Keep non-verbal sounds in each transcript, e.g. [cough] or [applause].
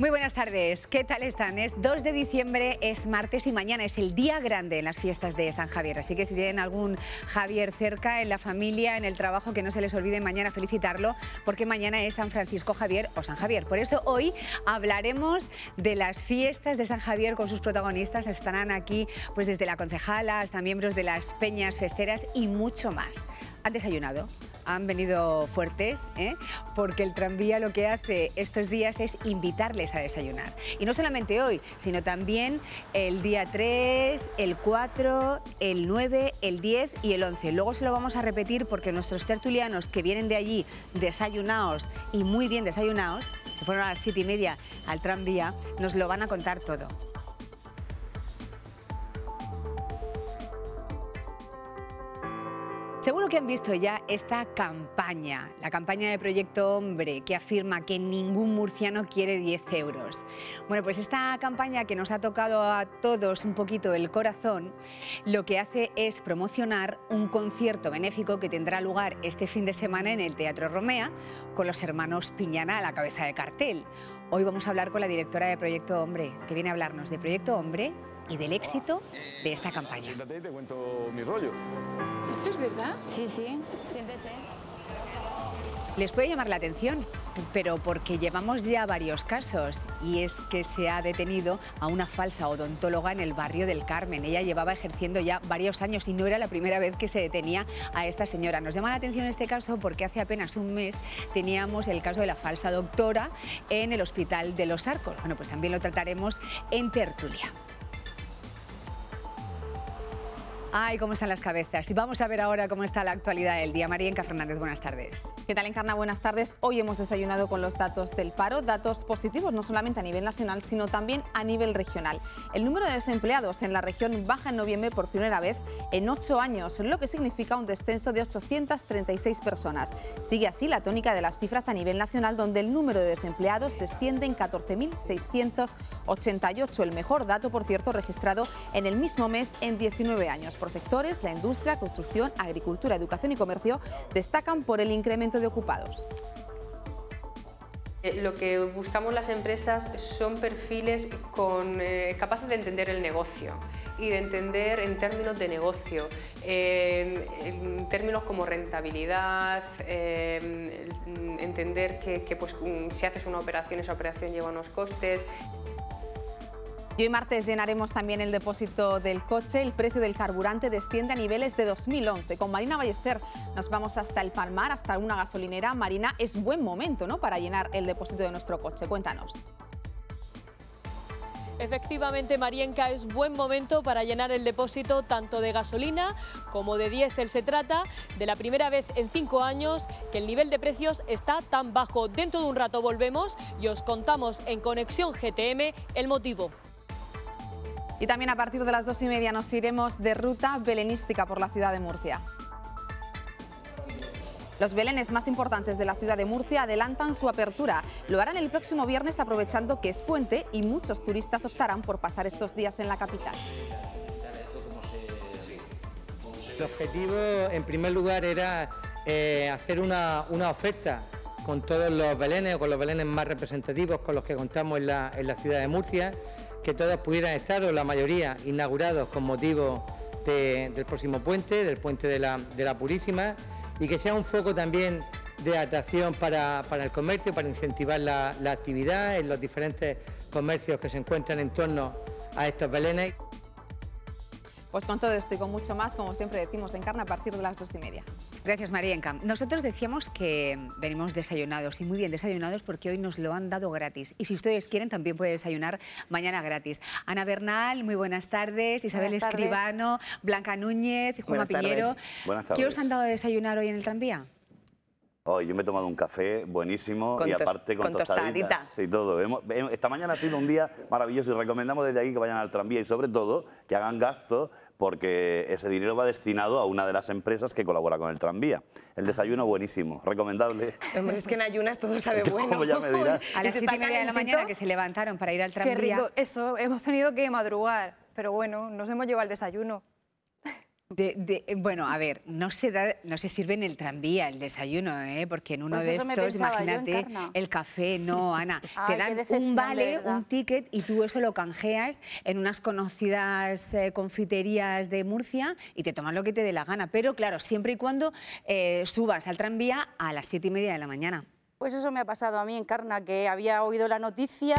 Muy buenas tardes, ¿qué tal están? Es 2 de diciembre, es martes y mañana es el día grande en las fiestas de San Javier, así que si tienen algún Javier cerca, en la familia, en el trabajo, que no se les olvide mañana felicitarlo, porque mañana es San Francisco Javier o San Javier. Por eso hoy hablaremos de las fiestas de San Javier con sus protagonistas, estarán aquí pues desde la concejala hasta miembros de las peñas festeras y mucho más desayunado, han venido fuertes, ¿eh? porque el tranvía lo que hace estos días es invitarles a desayunar. Y no solamente hoy, sino también el día 3, el 4, el 9, el 10 y el 11. Luego se lo vamos a repetir porque nuestros tertulianos que vienen de allí desayunados y muy bien desayunados, se fueron a las 7 y media al tranvía, nos lo van a contar todo. Seguro que han visto ya esta campaña, la campaña de Proyecto Hombre, que afirma que ningún murciano quiere 10 euros. Bueno, pues esta campaña que nos ha tocado a todos un poquito el corazón, lo que hace es promocionar un concierto benéfico que tendrá lugar este fin de semana en el Teatro Romea con los hermanos Piñana a la cabeza de cartel. Hoy vamos a hablar con la directora de Proyecto Hombre, que viene a hablarnos de Proyecto Hombre y del éxito de esta campaña. Siéntate y te cuento mi rollo. ¿Esto es verdad? Sí, sí, siéntese. Les puede llamar la atención, pero porque llevamos ya varios casos y es que se ha detenido a una falsa odontóloga en el barrio del Carmen. Ella llevaba ejerciendo ya varios años y no era la primera vez que se detenía a esta señora. Nos llama la atención este caso porque hace apenas un mes teníamos el caso de la falsa doctora en el Hospital de los Arcos. Bueno, pues también lo trataremos en tertulia. Ay, cómo están las cabezas. Y vamos a ver ahora cómo está la actualidad del día. María Enca Fernández, buenas tardes. ¿Qué tal, Encarna? Buenas tardes. Hoy hemos desayunado con los datos del paro, datos positivos no solamente a nivel nacional, sino también a nivel regional. El número de desempleados en la región baja en noviembre por primera vez en ocho años, lo que significa un descenso de 836 personas. Sigue así la tónica de las cifras a nivel nacional, donde el número de desempleados desciende en 14.688, el mejor dato, por cierto, registrado en el mismo mes en 19 años. Por sectores, la industria, construcción, agricultura, educación y comercio destacan por el incremento de ocupados. Eh, lo que buscamos las empresas son perfiles con, eh, capaces de entender el negocio y de entender en términos de negocio, en términos como rentabilidad, em, entender que, pues, mm, si haces una operación, esa operación lleva unos costes, y hoy martes llenaremos también el depósito del coche. El precio del carburante desciende a niveles de 2011. Con Marina Ballester nos vamos hasta el Palmar, hasta una gasolinera. Marina, es buen momento ¿no? para llenar el depósito de nuestro coche. Cuéntanos. Efectivamente, Marienka es buen momento para llenar el depósito tanto de gasolina como de diésel. Se trata de la primera vez en cinco años que el nivel de precios está tan bajo. Dentro de un rato volvemos y os contamos en Conexión GTM el motivo. Y también a partir de las dos y media nos iremos de ruta belenística por la ciudad de Murcia. Los belenes más importantes de la ciudad de Murcia adelantan su apertura. Lo harán el próximo viernes aprovechando que es puente y muchos turistas optarán por pasar estos días en la capital. El objetivo, en primer lugar, era eh, hacer una, oferta con todos los belenes o con los belenes más representativos con los que contamos en la, en la ciudad de Murcia que todos pudieran estar, o la mayoría, inaugurados con motivo del próximo puente, del puente de la, Purísima, y que sea un foco también de atracción para, el comercio, para incentivar la, actividad en los diferentes comercios que se encuentran en torno a estos belenes. Pues con todo esto y con mucho más, como siempre decimos, en carne a partir de las dos y media. Gracias, Marienka. Nosotros decíamos que venimos desayunados y muy bien desayunados porque hoy nos lo han dado gratis. Y si ustedes quieren, también pueden desayunar mañana gratis. Ana Bernal, muy buenas tardes. Isabel Escribano, Blanca Núñez, Juan Piñero. Buenas tardes. ¿Qué os han dado desayunar hoy en el tranvía? Hoy yo me he tomado un café buenísimo y aparte con, con tostaditas, y todo. Eh, esta mañana ha sido un día maravilloso y recomendamos desde aquí que vayan al tranvía y sobre todo que hagan gasto porque ese dinero va destinado a una de las empresas que colabora con el tranvía. El desayuno buenísimo, recomendable. Hombre, es que en ayunas todo [laughs] sabe bueno. Como ya me dirás. [laughs] A las siete y media de la mañana que se levantaron para ir al tranvía. Qué rico, eso, hemos tenido que madrugar, pero bueno, nos hemos llevado el desayuno. De, eh, bueno, a ver, no se, da, no se sirve en el tranvía el desayuno, ¿eh? porque en uno pues de estos, imagínate, el café, no, [laughs] Ana. te dan un vale, un ticket y tú eso lo canjeas en unas conocidas eh, confiterías de Murcia y te tomas lo que te dé la gana. Pero claro, siempre y cuando eh, subas al tranvía a las siete y media de la mañana. Pues eso me ha pasado a mí en Carna, que había oído la noticia,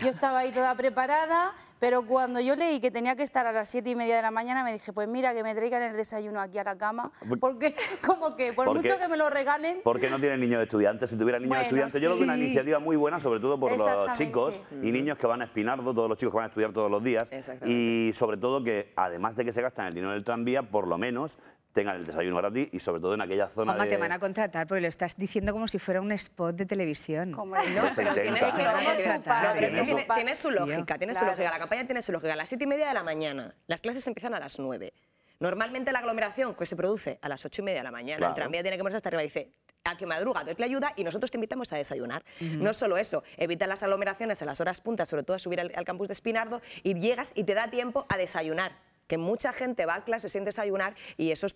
yo estaba ahí toda preparada, pero cuando yo leí que tenía que estar a las siete y media de la mañana, me dije, pues mira, que me traigan el desayuno aquí a la cama, ah, porque [laughs] como que por, mucho que me lo regalen... Porque no tienen niños estudiantes, si tuviera niños estudiantes, yo creo que es una iniciativa muy buena, sobre todo por los chicos y niños que van a Espinardo, todos los chicos que van a estudiar todos los días, y sobre todo que además de que se gastan el dinero del tranvía, por lo menos tengan el desayuno gratis y sobre todo en aquella zona Mamá, te van a contratar porque lo estás diciendo como si fuera un spot de televisión. Como pero tiene su, tiene, su, lógica, tiene su lógica. La campaña tiene su lógica. A las siete y media de la mañana, las clases empiezan a las 9. Normalmente la aglomeración que pues, se produce a las ocho y media de la mañana, el tranvía tiene que moverse hasta arriba y dice, a que madruga, te ayuda y nosotros te invitamos a desayunar. No solo eso, evita las aglomeraciones a las horas puntas, sobre todo a subir al, al, campus de Espinardo y llegas y te da tiempo a desayunar que mucha gente va a clase sin desayunar y eso es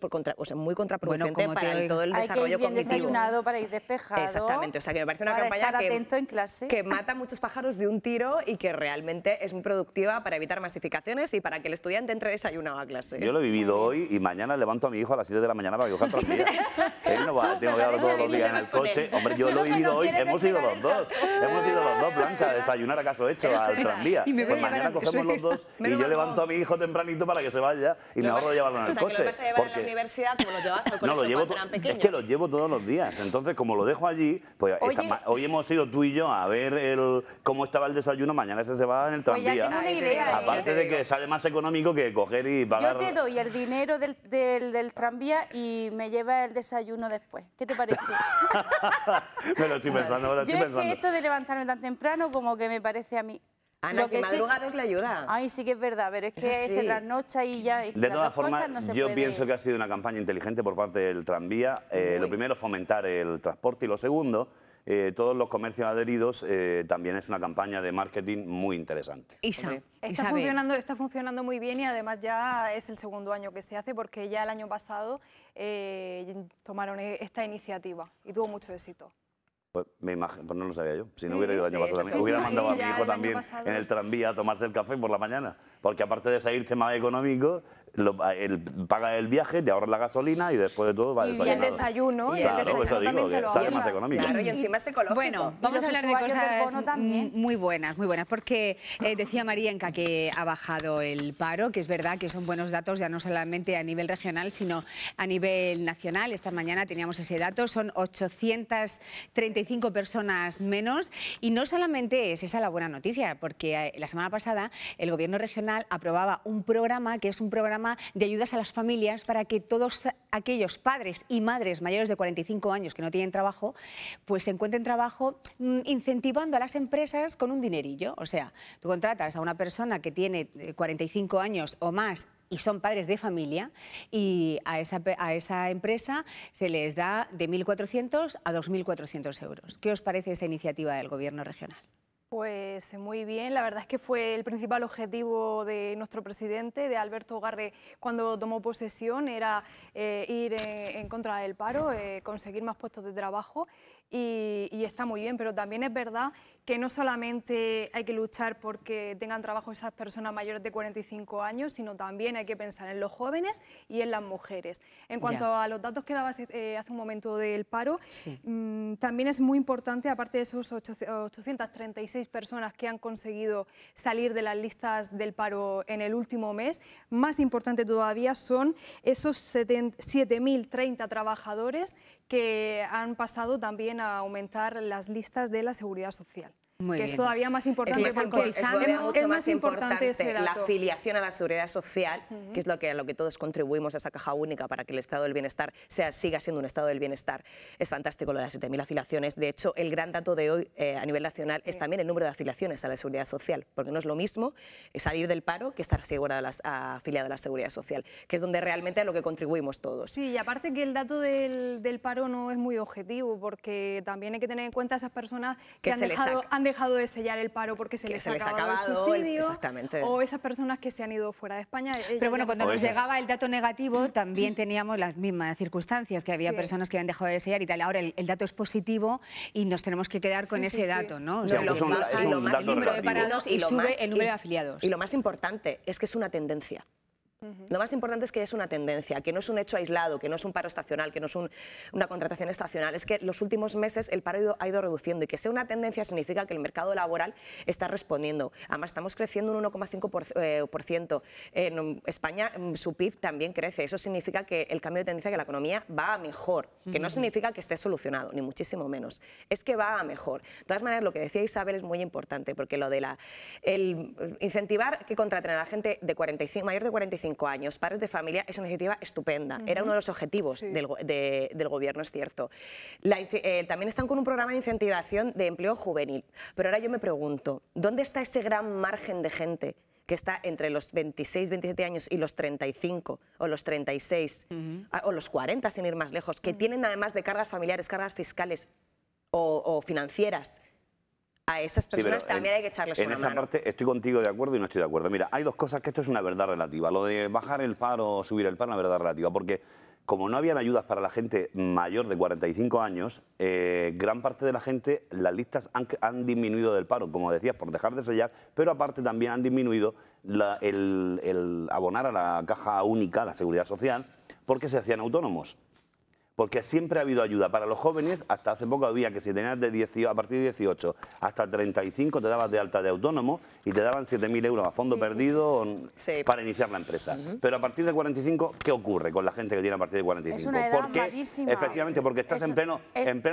muy contraproducente para el, todo el Hay que ir bien desayunado para ir despejado. Exactamente, o sea que me parece una campaña que, mata muchos pájaros de un tiro y que realmente es muy productiva para evitar masificaciones y para que el estudiante entre desayunado a clase. Yo lo he vivido hoy y mañana levanto a mi hijo a las 7 de la mañana para que todos los días. [laughs] Él no va, tengo que hablar todos los días en el coche. Hombre, yo lo he vivido hoy, hemos ido los dos. Hemos ido los dos, Blanca, a desayunar acaso hecho [laughs] al tranvía. Pues mañana cogemos los dos [laughs] y yo levanto a mi hijo tempranito para que que se vaya y me ahorro de llevarlo en el coche. Que lo porque... la universidad tú lo llevas [laughs] no, lo llevo Es que lo llevo todos los días. Entonces, como lo dejo allí, pues hoy hemos ido tú y yo a ver el... cómo estaba el desayuno, mañana ese se va en el pues tranvía. ya tengo una idea, ¿eh? Aparte de que sale más económico que coger y pagar... Yo te doy el dinero del, tranvía y me lleva el desayuno después. ¿Qué te parece? [laughs] me lo estoy pensando, me yo pensando. Es que esto de levantarme tan temprano como que me parece a mí Ana, lo que, madrugaros le ayuda. Ay, sí que es verdad, pero es que en se trasnocha y ya... de todas formas, yo pienso que ha sido una campaña inteligente por parte del tranvía. Eh, lo primero, fomentar el transporte y lo segundo... Eh, todos los comercios adheridos eh, también es una campaña de marketing muy interesante. Isa, está, funcionando, está funcionando muy bien y además ya es el segundo año que se hace porque ya el año pasado tomaron e-, esta iniciativa y tuvo mucho éxito. Pues, me imagino, pues no lo sabía yo. Si no hubiera ido el año pasado también. Hubiera mandado a mi hijo también en el tranvía a tomarse el café por la mañana. Porque aparte de salirte más económico, el, paga el viaje, te ahorrar la gasolina y después de todo va a desayunar. Y el desayuno. Y más económico. y encima es ecológico. Bueno, vamos a hablar de cosas mm, muy buenas, muy buenas, porque eh, decía decía Marienka que ha bajado el paro, que es verdad que son buenos datos ya no solamente a nivel regional, sino a nivel nacional. Esta mañana teníamos ese dato, son 835 personas menos y no solamente es esa la buena noticia, porque eh, la semana pasada el gobierno regional aprobaba un programa que es un programa de ayudas a las familias para que todos aquellos padres y madres mayores de 45 años que no tienen trabajo, pues se encuentren trabajo mm, incentivando a las empresas con un dinerillo. O sea, tú contratas a una persona que tiene 45 eh, años o más y son padres de familia y a esa, a esa empresa se les da de 1.400 a 2.400 euros. ¿Qué os parece esta iniciativa del Gobierno regional? Pues eh, muy bien, la verdad es que fue el principal objetivo de nuestro presidente, de Alberto Garre, cuando tomó posesión, era eh, ir eh, en, contra del paro, conseguir más puestos de trabajo y, y, está muy bien, pero también es verdad que no solamente hay que luchar porque tengan trabajo esas personas mayores de 45 años, sino también hay que pensar en los jóvenes y en las mujeres. En cuanto a los datos que dabas eh, hace un momento del paro, mm, también es muy importante, aparte de esos 836 personas que han conseguido salir de las listas del paro en el último mes, más importante todavía son esos 7.030 trabajadores que han pasado también a aumentar las listas de la seguridad social que es todavía más importante. Es, mucho más, importante, este la afiliación a la seguridad social, que es lo que, a lo que todos contribuimos a esa caja única para que el estado del bienestar sea, siga siendo un estado del bienestar. Es fantástico lo de las 7.000 afiliaciones. De hecho, el gran dato de hoy eh, a nivel nacional es también el número de afiliaciones a la seguridad social, porque no es lo mismo eh, salir del paro que estar segura de las, afiliado a la seguridad social, que es donde realmente a lo que contribuimos todos. Sí, y aparte que el dato del, paro no es muy objetivo, porque también hay que tener en cuenta esas personas que, han, dejado, dejado de sellar el paro porque se, les, se ha subsidio. O esas personas que se han ido fuera de España. Eh, Pero bueno, cuando nos llegaba el dato negativo también [laughs] teníamos las mismas circunstancias, que había personas que habían dejado de sellar y tal. Ahora el, dato es positivo y nos tenemos que quedar con ese dato, ¿no? lo baja el número de parados y sube el número de afiliados. Y lo más importante es que es una tendencia. Lo más importante es que es una tendencia, que no es un hecho aislado, que no es un paro estacional, que no es una contratación estacional. Es que los últimos meses el paro ha ido, reduciendo y que sea una tendencia significa que el mercado laboral está respondiendo. Además, estamos creciendo un 1,5%. Eh, en España mm, su PIB también crece. Eso significa que el cambio de tendencia, que la economía va a mejor, que no significa que esté solucionado, ni muchísimo menos. Es que va a mejor. De todas maneras, lo que decía Isabel es muy importante, porque lo de la, el incentivar que contraten a la gente de 45, mayor de 45 años. Padres de familia es una iniciativa estupenda, era uno de los objetivos del, gobierno, es cierto. Eh, también están con un programa de incentivación de empleo juvenil, pero ahora yo me pregunto, ¿dónde está ese gran margen de gente? que está entre los 26, 27 años y los 35 o los 36 o los 40 sin ir más lejos, que tienen además de cargas familiares, cargas fiscales o financieras a esas personas también hay que echarles en esa parte estoy contigo de acuerdo y no estoy de acuerdo. Mira, hay dos cosas que esto es una verdad relativa. Lo de bajar el paro o subir el paro es una verdad relativa, porque como no habían ayudas para la gente mayor de 45 años, eh, gran parte de la gente, las listas han, han, disminuido del paro, como decías, por dejar de sellar, pero aparte también han disminuido el, el abonar a la caja única, la seguridad social, porque se hacían autónomos porque siempre ha habido ayuda para los jóvenes, hasta hace poco había que si tenías de 18, a partir de 18 hasta 35 te dabas de alta de autónomo y te daban 7.000 euros a fondo perdido para iniciar la empresa. Pero a partir de 45, ¿qué ocurre con la gente que tiene a partir de 45? porque, Efectivamente, porque estás en, pleno,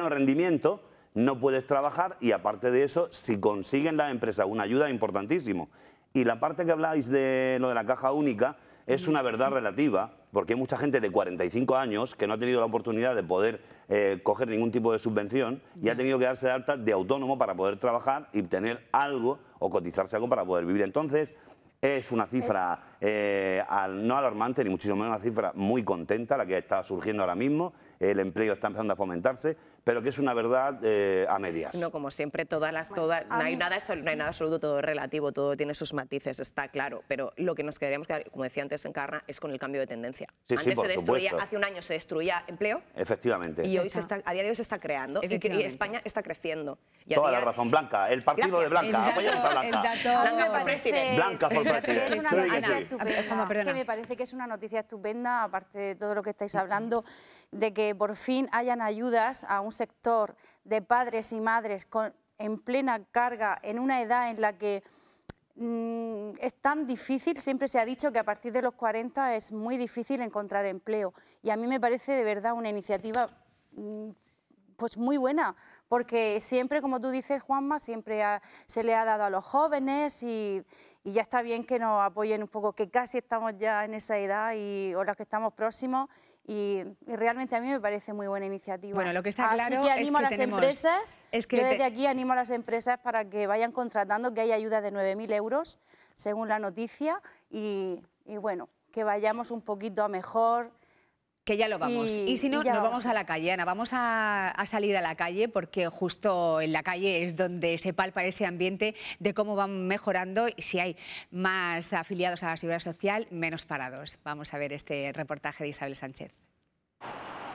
rendimiento, no puedes trabajar y aparte de eso, si consiguen la empresa una ayuda importantísimo. Y la parte que habláis de lo de la caja única, es una verdad relativa, porque hay mucha gente de 45 años que no ha tenido la oportunidad de poder eh, coger ningún tipo de subvención y ha tenido que darse de alta de autónomo para poder trabajar y tener algo o cotizarse algo para poder vivir. Entonces, es una cifra eh, no alarmante, ni muchísimo menos una cifra muy contenta, la que está surgiendo ahora mismo. El empleo está empezando a fomentarse pero que es una verdad eh, a medias. No, como siempre, todas las, todas, no, hay nada, nada absoluto, todo es relativo, todo tiene sus matices, está claro, pero lo que nos quedaríamos, como decía antes Encarna, es con el cambio de tendencia. antes se destruía, hace un año se destruía empleo. Efectivamente. Y hoy se está, a día de hoy se está creando y, España está creciendo. Toda la razón, Blanca, el partido de Blanca, apoyamos a Blanca. Blanca, me parece, Blanca Es que me parece que es una noticia estupenda, aparte de todo lo que estáis mm. hablando de que por fin hayan ayudas a un sector de padres y madres en plena carga, en una edad en la que mm, es tan difícil, siempre se ha dicho que a partir de los 40 es muy difícil encontrar empleo. Y a mí me parece de verdad una iniciativa mm, pues muy buena, porque siempre, como tú dices, Juanma, siempre se le ha dado a los jóvenes y, ya está bien que nos apoyen un poco, que casi estamos ya en esa edad y, o los que estamos próximos y, realmente a mí me parece muy buena iniciativa. Bueno, lo que está claro que animo es que a las empresas, desde aquí animo a las empresas para que vayan contratando, que hay ayuda de 9.000 euros, según la noticia, y bueno, que vayamos un poquito a mejor, que ya lo vamos. Y, si no, nos vamos. a la calle, Ana. Vamos a, a, salir a la calle porque justo en la calle es donde se palpa ese ambiente de cómo van mejorando y si hay más afiliados a la seguridad social, menos parados. Vamos a ver este reportaje de Isabel Sánchez.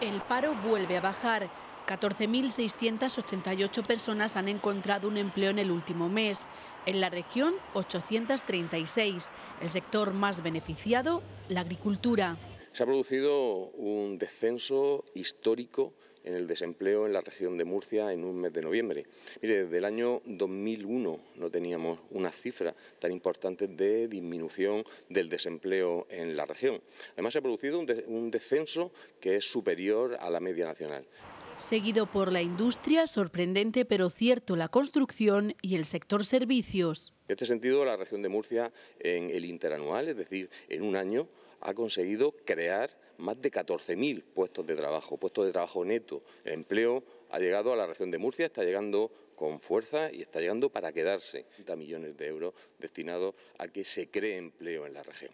El paro vuelve a bajar. 14.688 personas han encontrado un empleo en el último mes. En la región, 836. El sector más beneficiado, la agricultura. Se ha producido un descenso histórico en el desempleo en la región de Murcia en un mes de noviembre. Mire, desde el año 2001 no teníamos una cifra tan importante de disminución del desempleo en la región. Además, se ha producido un, descenso que es superior a la media nacional. Seguido por la industria, sorprendente pero cierto, la construcción y el sector servicios. En este sentido, la región de Murcia en el interanual, es decir, en un año, ha conseguido crear más de 14.000 puestos de trabajo, puestos de trabajo neto. El empleo ha llegado a la región de Murcia, está llegando con fuerza y está llegando para quedarse. 30 millones de euros destinados a que se cree empleo en la región.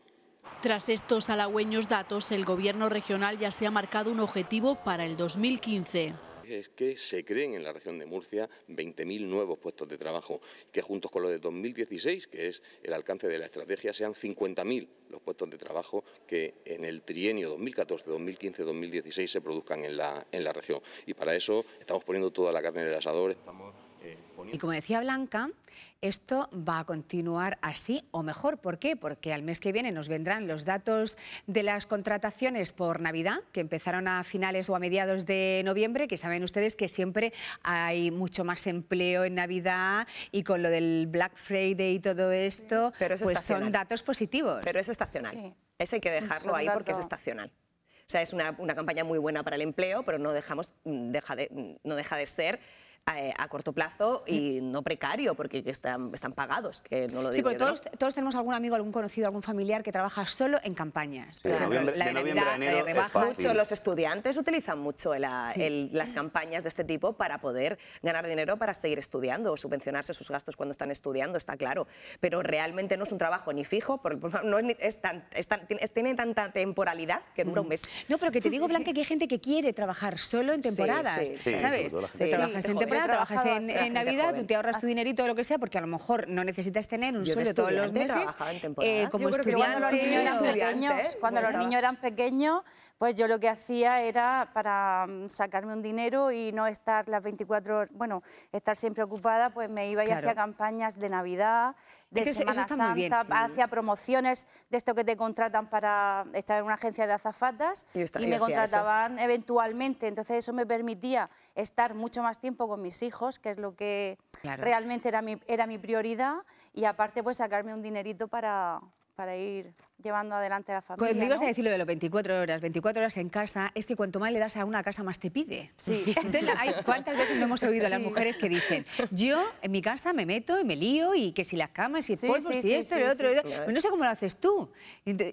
Tras estos halagüeños datos, el Gobierno regional ya se ha marcado un objetivo para el 2015. Es que se creen en la región de Murcia 20.000 nuevos puestos de trabajo, que juntos con los de 2016, que es el alcance de la estrategia, sean 50.000 los puestos de trabajo que en el trienio 2014, 2015, 2016 se produzcan en la, en la región. Y para eso estamos poniendo toda la carne en el asador. Estamos... Eh, y como decía Blanca, esto va a continuar así o mejor. ¿Por qué? Porque al mes que viene nos vendrán los datos de las contrataciones por Navidad, que empezaron a finales o a mediados de noviembre, que saben ustedes que siempre hay mucho más empleo en Navidad y con lo del Black Friday y todo esto, pues son datos positivos. Pero es estacional. Sí. hay que dejarlo ahí porque es estacional. O sea, es una, campaña muy buena para el empleo, pero no, dejamos, mm, mm, no deja de ser eh, a, corto plazo y no precario, porque están, están pagados, que no lo digo Sí, pero todos, todos, tenemos algún amigo, algún conocido, algún familiar que trabaja solo en campañas. la mucho, los estudiantes utilizan mucho las campañas de este tipo para poder ganar dinero para seguir estudiando o subvencionarse sus gastos cuando están estudiando, está claro. Pero realmente no es un trabajo ni fijo, no es, tan, tiene tanta temporalidad que dura un mm. mes. No, pero que te digo, Blanca, que hay gente que quiere trabajar solo en temporadas, ¿sabes? en temporadas trabajas en, Navidad, tú te ahorras tu dinerito o lo que sea, porque a lo mejor no necesitas tener un sueldo todos los meses. Eh, como estudiante, los niños cuando los niños eran pequeños pues yo lo que hacía era para mm, sacarme un dinero y no estar las 24 horas, bueno, estar siempre ocupada, pues me iba y hacía campañas de Navidad, de Semana Santa, mm. hacía promociones de esto que te contratan para estar en una agencia de azafatas y, me contrataban eventualmente, entonces eso me permitía estar mucho más tiempo con mis hijos, que es lo que realmente era mi, era mi prioridad, y aparte pues sacarme un dinerito para ir llevando adelante la familia. Cuando digo ¿no? decirlo de los 24 horas, 24 horas en casa, es que cuanto más le das a una casa, más te pide. Sí. [laughs] Entonces, hay, ¿Cuántas veces hemos oído a las mujeres que dicen, yo en mi casa me meto y me lío y que si las camas y el polvo, y esto y otro, otro. no sé cómo lo haces tú.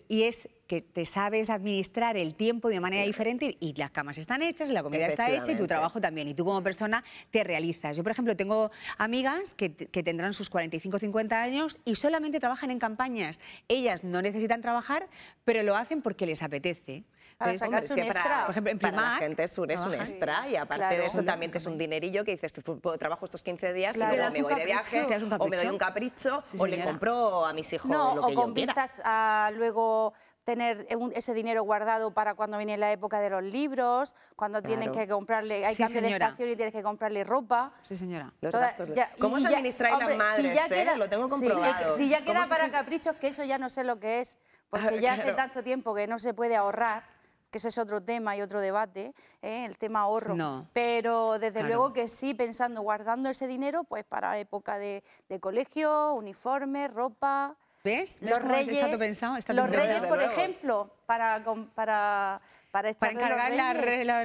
Y es que te sabes administrar el tiempo de manera diferente y las camas están hechas, la comida está hecha y tu trabajo también. Y tú como persona te realizas. Yo, por ejemplo, tengo amigas que, que tendrán sus 45 50 años y solamente trabajan en campañas. Ellas no necesitan necesitan trabajar, pero lo hacen porque les apetece. Para es extra. por ejemplo, en para la gente es un, extra y aparte de eso también te es un dinerillo que dices, trabajo estos 15 días y luego me voy de viaje o me doy un capricho o le compro a mis hijos lo que o yo quiera. a luego tener ese dinero guardado para cuando viene la época de los libros, cuando que comprarle, hay cambio de estación y tienes que comprarle ropa. Sí, señora. Los ¿Cómo se administra las madres? Si ya queda, eh? Lo tengo comprobado. si ya queda para caprichos, que eso ya no sé lo que es, [laughs] porque ya hace tanto tiempo que no se puede ahorrar que ese es otro tema y otro debate, ¿eh? el tema ahorro. Pero desde luego que sí, pensando, guardando ese dinero, pues para época de, de colegio, uniforme, ropa. ¿Ves? los reyes, los reyes por ejemplo, para, para para, encargar la,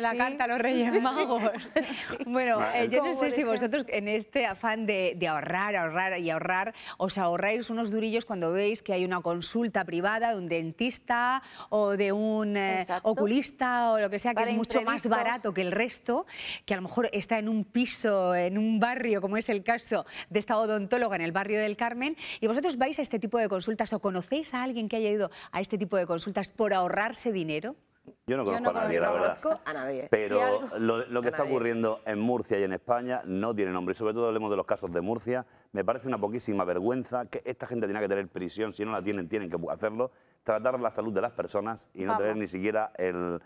la, carta a los [laughs] Reyes Magos. [laughs] Bueno, eh, yo no sé si vosotros en este afán de, ahorrar, ahorrar y ahorrar, os ahorráis unos durillos cuando veis que hay una consulta privada de un dentista o de un eh, oculista o lo que sea, que es mucho más barato que el resto, que a lo mejor está en un piso, en un barrio, como es el caso de esta odontóloga en el barrio del Carmen, y vosotros vais a este tipo de consultas o conocéis a alguien que haya ido a este tipo de consultas por ahorrarse dinero. Yo no conozco a nadie, la verdad. Pero lo, que está ocurriendo en Murcia y en España no tiene nombre. Y sobre todo hablemos de los casos de Murcia. Me parece una poquísima vergüenza que esta gente tenga que tener prisión. Si no la tienen, tienen que hacerlo. Tratar la salud de las personas y no tener ni siquiera el,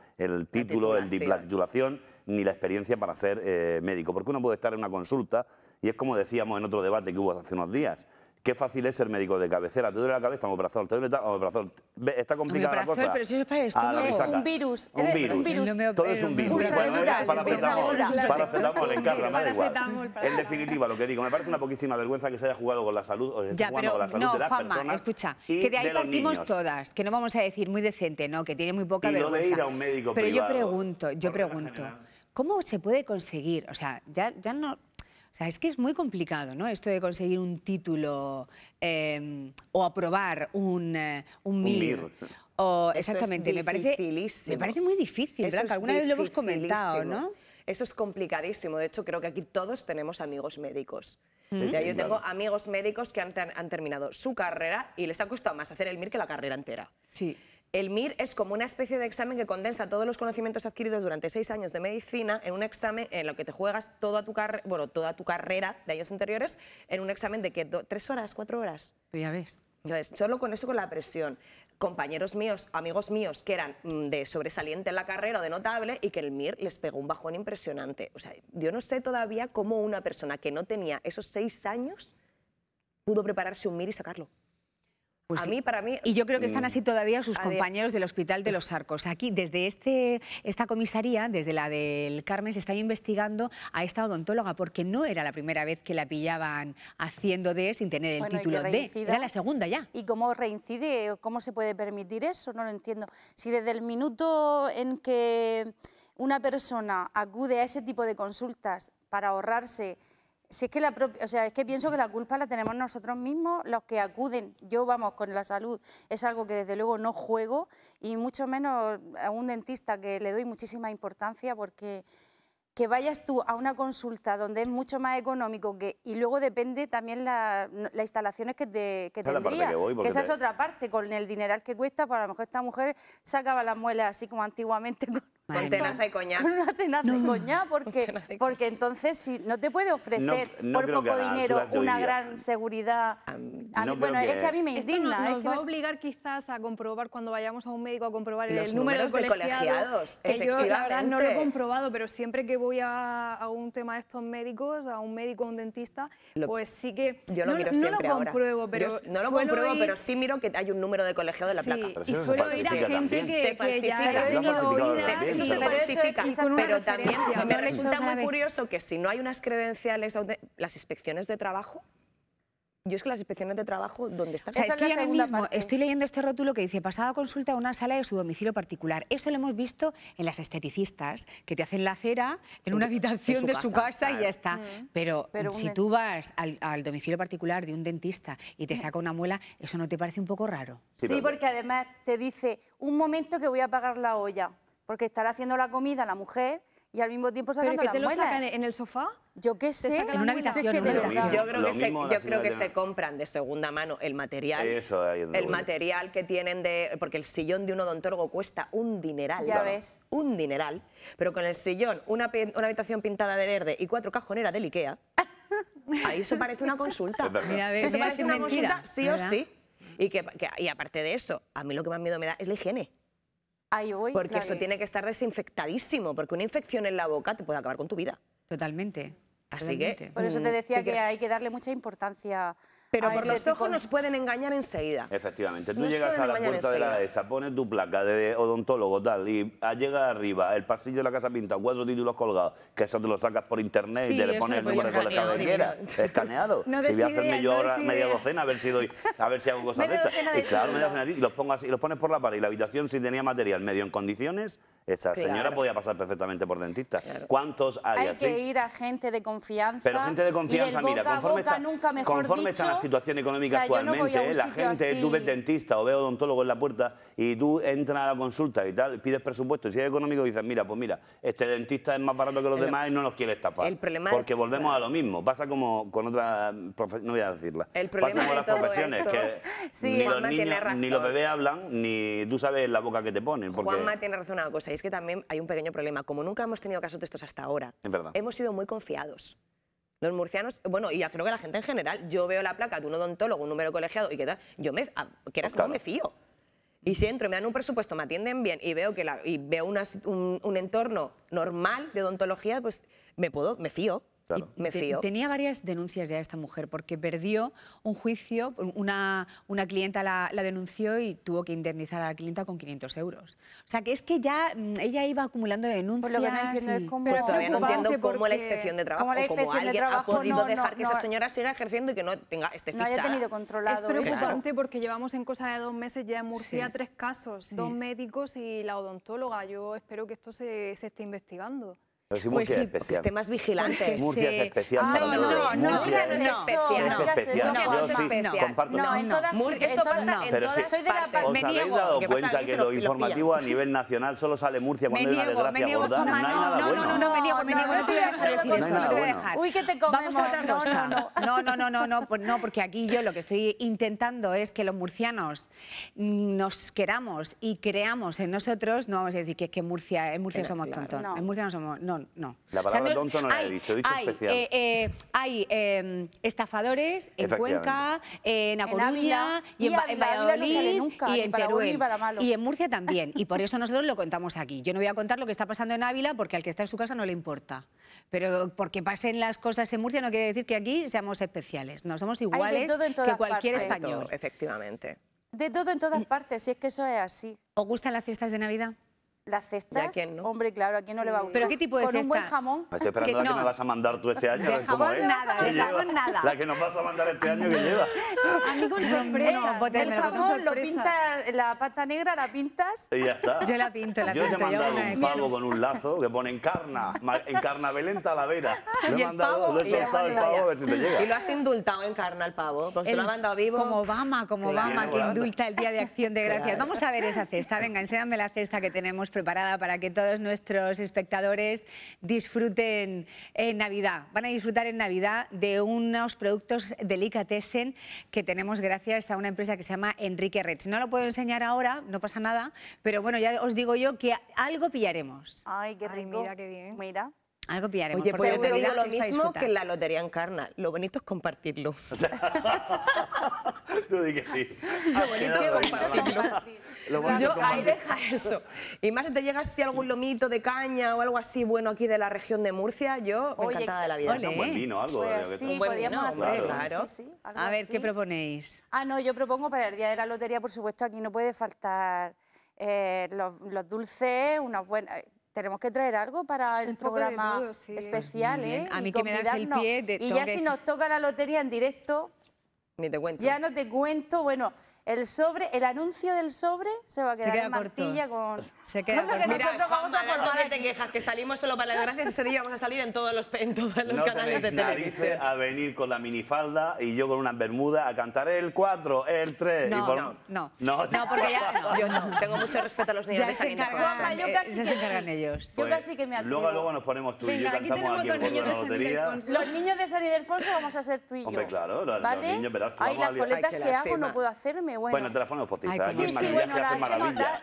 título, la titulación, ni la experiencia para ser eh, médico. Porque uno puede estar en una consulta y es como decíamos en otro debate que hubo hace unos días Qué fácil es ser médico de cabecera. Te duele la cabeza, omeprazol. Te duele brazo. Está complicada la cosa. Pero si es para ah, esto. es un virus. Un virus. Un virus. Todo es un virus. Para es para Paracetamol en Carla, me igual. En definitiva, lo que digo, me parece una poquísima vergüenza que se haya jugado con la salud o se jugando con la salud de las personas. escucha, que de ahí partimos todas, que no vamos a decir muy decente, no, que tiene muy poca vergüenza. ir a un médico Pero yo pregunto, yo pregunto, ¿cómo se puede conseguir? O sea, ya no o sea, es que es muy complicado, ¿no? Esto de conseguir un título em, o aprobar un, eh, un MIR. O, exactamente, me parece, me parece muy difícil, Eso Alguna vez lo hemos comentado, ¿no? Eso es complicadísimo. De hecho, creo que aquí todos tenemos amigos médicos. Mm. yo tengo amigos médicos que han, han, terminado su carrera y les ha costado más hacer el MIR que la carrera entera. Sí. El MIR es como una especie de examen que condensa todos los conocimientos adquiridos durante seis años de medicina en un examen en lo que te juegas toda tu, toda tu carrera de años anteriores en un examen de que tres horas, cuatro horas. Ya ves. Entonces, solo con eso, con la presión. Compañeros míos, amigos míos que eran mm, de sobresaliente en la carrera de notable y que el MIR les pegó un bajón impresionante. O sea, yo no sé todavía cómo una persona que no tenía esos seis años pudo prepararse un MIR y sacarlo. Pues para mí. Y yo creo que están mm. así todavía sus compañeros del Hospital de los Arcos. Aquí, desde este, esta comisaría, desde la del Carmen, se está investigando a esta odontóloga, porque no era la primera vez que la pillaban haciendo de sin tener el título de. Era la segunda ya. ¿Y cómo reincide? ¿Cómo se puede permitir eso? No lo entiendo. Si desde el minuto en que una persona acude a ese tipo de consultas para ahorrarse si es que, la propia, o sea, es que pienso que la culpa la tenemos nosotros mismos, los que acuden. Yo, vamos, con la salud es algo que desde luego no juego y mucho menos a un dentista que le doy muchísima importancia porque que vayas tú a una consulta donde es mucho más económico que y luego depende también las instalaciones que, te, que tendría. Que, esa es otra parte, con el dineral que cuesta, para pues a lo mejor esta mujer sacaba las muelas así como antiguamente [laughs] con con tenaza y coña. Con una tenaza y coña, porque, porque entonces si no te puede ofrecer por poco dinero una gran seguridad. bueno, es que, a mí me indigna. nos, es que va a obligar quizás a comprobar cuando vayamos a un médico a comprobar el número de colegiados. yo, la verdad, no lo he comprobado, pero siempre que voy a, un tema de estos médicos, a un médico, a un dentista, pues sí que. Yo lo miro siempre compruebo, Pero no lo compruebo, pero sí miro que hay un número de colegiados en la placa. y suelo ir a gente que, ya eso se Pero, también me resulta muy curioso que si no hay unas credenciales, las inspecciones de trabajo, yo es que las inspecciones de trabajo, ¿dónde están? es que mismo estoy leyendo este rótulo que dice pasada consulta a una sala de su domicilio particular. Eso lo hemos visto en las esteticistas, que te hacen la cera en una habitación de su, casa, y ya está. Mm. Pero, si tú vas al, domicilio particular de un dentista y te saca una muela, ¿eso no te parece un poco raro? sí porque además te dice, un momento que voy a apagar la olla porque estar haciendo la comida la mujer y al mismo tiempo sacando ¿Pero que te lo sacan en el sofá? Yo qué sé. En una habitación. Yo creo que, se, compran de segunda mano el material. Eso el material que tienen de... Porque el sillón de un odontólogo cuesta un dineral. Ya ves. Un dineral. Pero con el sillón, una, habitación pintada de verde y cuatro cajoneras del Ikea, [laughs] ahí se parece una consulta. eso parece una consulta sí o sí. Y, que, y aparte de eso, a mí lo que más miedo me da es la higiene. Porque eso tiene que estar desinfectadísimo, porque una infección en la boca te puede acabar con tu vida. Totalmente. Así que... Por eso te mm, decía que hay que darle mucha importancia pero por los ojos nos pueden engañar enseguida. Efectivamente. Tú llegas a la puerta de la ESA, pones tu placa de odontólogo, tal, y ah, llegado arriba, el pasillo de la casa pinta, cuatro títulos colgados, que eso te lo sacas por internet y te le pones el número de colectado que quieras, escaneado. [laughs] si voy a hacerme yo ahora media docena, a ver si doy, a ver si hago cosas de Y claro, media docena y los así, los pones por la pared. Y la habitación, si tenía material medio en condiciones, esa señora podía pasar perfectamente por dentista. ¿Cuántos hay, Hay que ir a gente de confianza. Pero gente de confianza, mira, conforme boca, nunca mejor situación económica actualmente, ¿eh? la gente, tú ves dentista o ves odontólogo en la puerta y tú entras a la consulta y tal, pides presupuesto, si es económico dices, mira, pues mira, este dentista es más barato que los demás y no nos quiere estafar. porque volvemos ah. a lo mismo, pasa como con otra profesión, no voy a decirla. El problema las profesiones, que [laughs] ni, los ni, los bebés hablan, ni tú sabes la boca que te ponen. Juanma tiene razón una cosa, es que también hay un pequeño problema, como nunca hemos tenido casos de estos hasta ahora, hemos sido muy confiados. Los murcianos, bueno, y ya creo que la gente en general, yo veo la placa de un odontólogo, un número colegiado y queda, tal, yo me, ah, pues me fío. Y si entro, me dan un presupuesto, me atienden bien y veo que la, y veo un, un entorno normal de odontología, pues me puedo, me fío. Tenía varias denuncias ya esta mujer porque perdió un juicio, una, una clienta la, denunció y tuvo que indemnizar a la clienta con 500 euros. O sea que es que ya mm, ella iba acumulando denuncias. Pues lo que no entiendo es cómo... Pues todavía no entiendo cómo la inspección de trabajo cómo alguien trabajo, ha podido dejar que esa señora siga ejerciendo y que no tenga este fichaje. No haya tenido controlado. Es preocupante porque llevamos en cosa de dos meses ya en Murcia tres casos, dos médicos y la odontóloga. Yo espero que esto se, se esté investigando. Pues Murcia pues sí, es especial. Que esté más vigilante. [laughs] Murcia es especial para ah, no, todos. No, no, Murcia no, es especial. No, es especial. No, no, sí comparto. No, en todas, Murcia, en todas, no. en todas soy de la parte. ¿Os habéis dado cuenta que lo, informativo a nivel nacional solo sale Murcia cuando hay una desgracia gorda? No hay nada bueno. No, no, no, me niego, me niego. No te voy a dejar Uy, que te comemos. Vamos a otra cosa. No, no, no, no, no, pues no, porque aquí yo lo que estoy intentando es que los murcianos nos queramos y creamos en nosotros. No vamos a decir que en Murcia somos tontos. En Murcia no somos no. La palabra no la he dicho, he dicho especial. Eh, eh, hay eh, estafadores en Cuenca, en Coruña y, en, Valladolid, y en Teruel, y, en Murcia también. Y por eso nosotros lo contamos aquí. Yo no voy a contar lo que está pasando en Ávila porque al que está en su casa no le importa. Pero porque pasen las cosas en Murcia no quiere decir que aquí seamos especiales. No somos iguales que cualquier español. Todo, efectivamente. De todo en todas partes, si es que eso es así. ¿Os gustan las fiestas de Navidad? las cestas. Hombre, claro, ¿a quién no le va a gustar? ¿Pero qué tipo de Con cesta? un buen jamón. Estoy esperando la que me vas a mandar tú este año. De jamón es? nada, de jamón nada. La que nos vas a mandar este año que lleva. A mí con sorpresa. el jamón lo pinta, la pata negra la pintas. Y ya está. Yo la pinto, la pinto. Yo te he mandado un pavo con un lazo que pone encarna, encarna Belén Talavera. [laughs] Lo he mandado, lo he soltado el pavo a ver si te llega. Y lo has indultado encarna el pavo, lo mandado vivo. Como Obama, como Obama, que indulta el Día de Acción de Gracias. Vamos a ver esa cesta. Venga, enséñame la cesta que tenemos preparada para que todos nuestros espectadores disfruten en Navidad. Van a disfrutar en Navidad de unos productos delicatessen que tenemos gracias a una empresa que se llama Enrique Rech. No lo puedo enseñar ahora, no pasa nada, pero bueno, ya os digo yo que algo pillaremos. Ay, qué rico. mira qué bien. Mira. Algo pillaremos. Oye, yo te digo lo mismo que en la lotería encarna. Lo bonito es compartirlo. [laughs] yo dije sí. Lo bonito es compartirlo. Lo yo ahí deja eso. Y más si te llegas algún lomito de caña o algo así bueno aquí de la región de Murcia, yo encantada de la vida. Un buen vino, algo. sí, podríamos hacer claro. A ver, ¿qué proponéis? Ah, no, yo propongo para el Día de la Lotería, por supuesto, aquí no puede faltar eh, los, los dulces, unas buenas tenemos que traer algo para el programa especial, ¿eh? A mí que me das el pie Y ya si nos toca la lotería en directo... Ni te cuento. Ya no te cuento, bueno el sobre, el anuncio del sobre se va a quedar en martilla con... [laughs] Se queda con lo que Mira, nosotros vamos a no te quejas, que salimos solo para las gracias, ese día vamos a salir en todos los, en todos los no canales de televisión. a venir con la minifalda y yo con una bermuda a cantar el 4, el 3... No, no, no, no. porque ya... No, yo no, tengo mucho respeto a los niños de esa Juanma, yo eh, casi eh, que se sí. ellos. Pues, yo casi que me atrevo. Luego, luego nos ponemos tú y Venga, yo cantamos aquí, aquí el de la lotería. Los niños de San Ildefonso vamos a ser tú y yo. Hombre, claro, los niños, verás, Ahí las coletas que hago no puedo hacerme bueno. el te la ponemos potiza. sí, sí, bueno,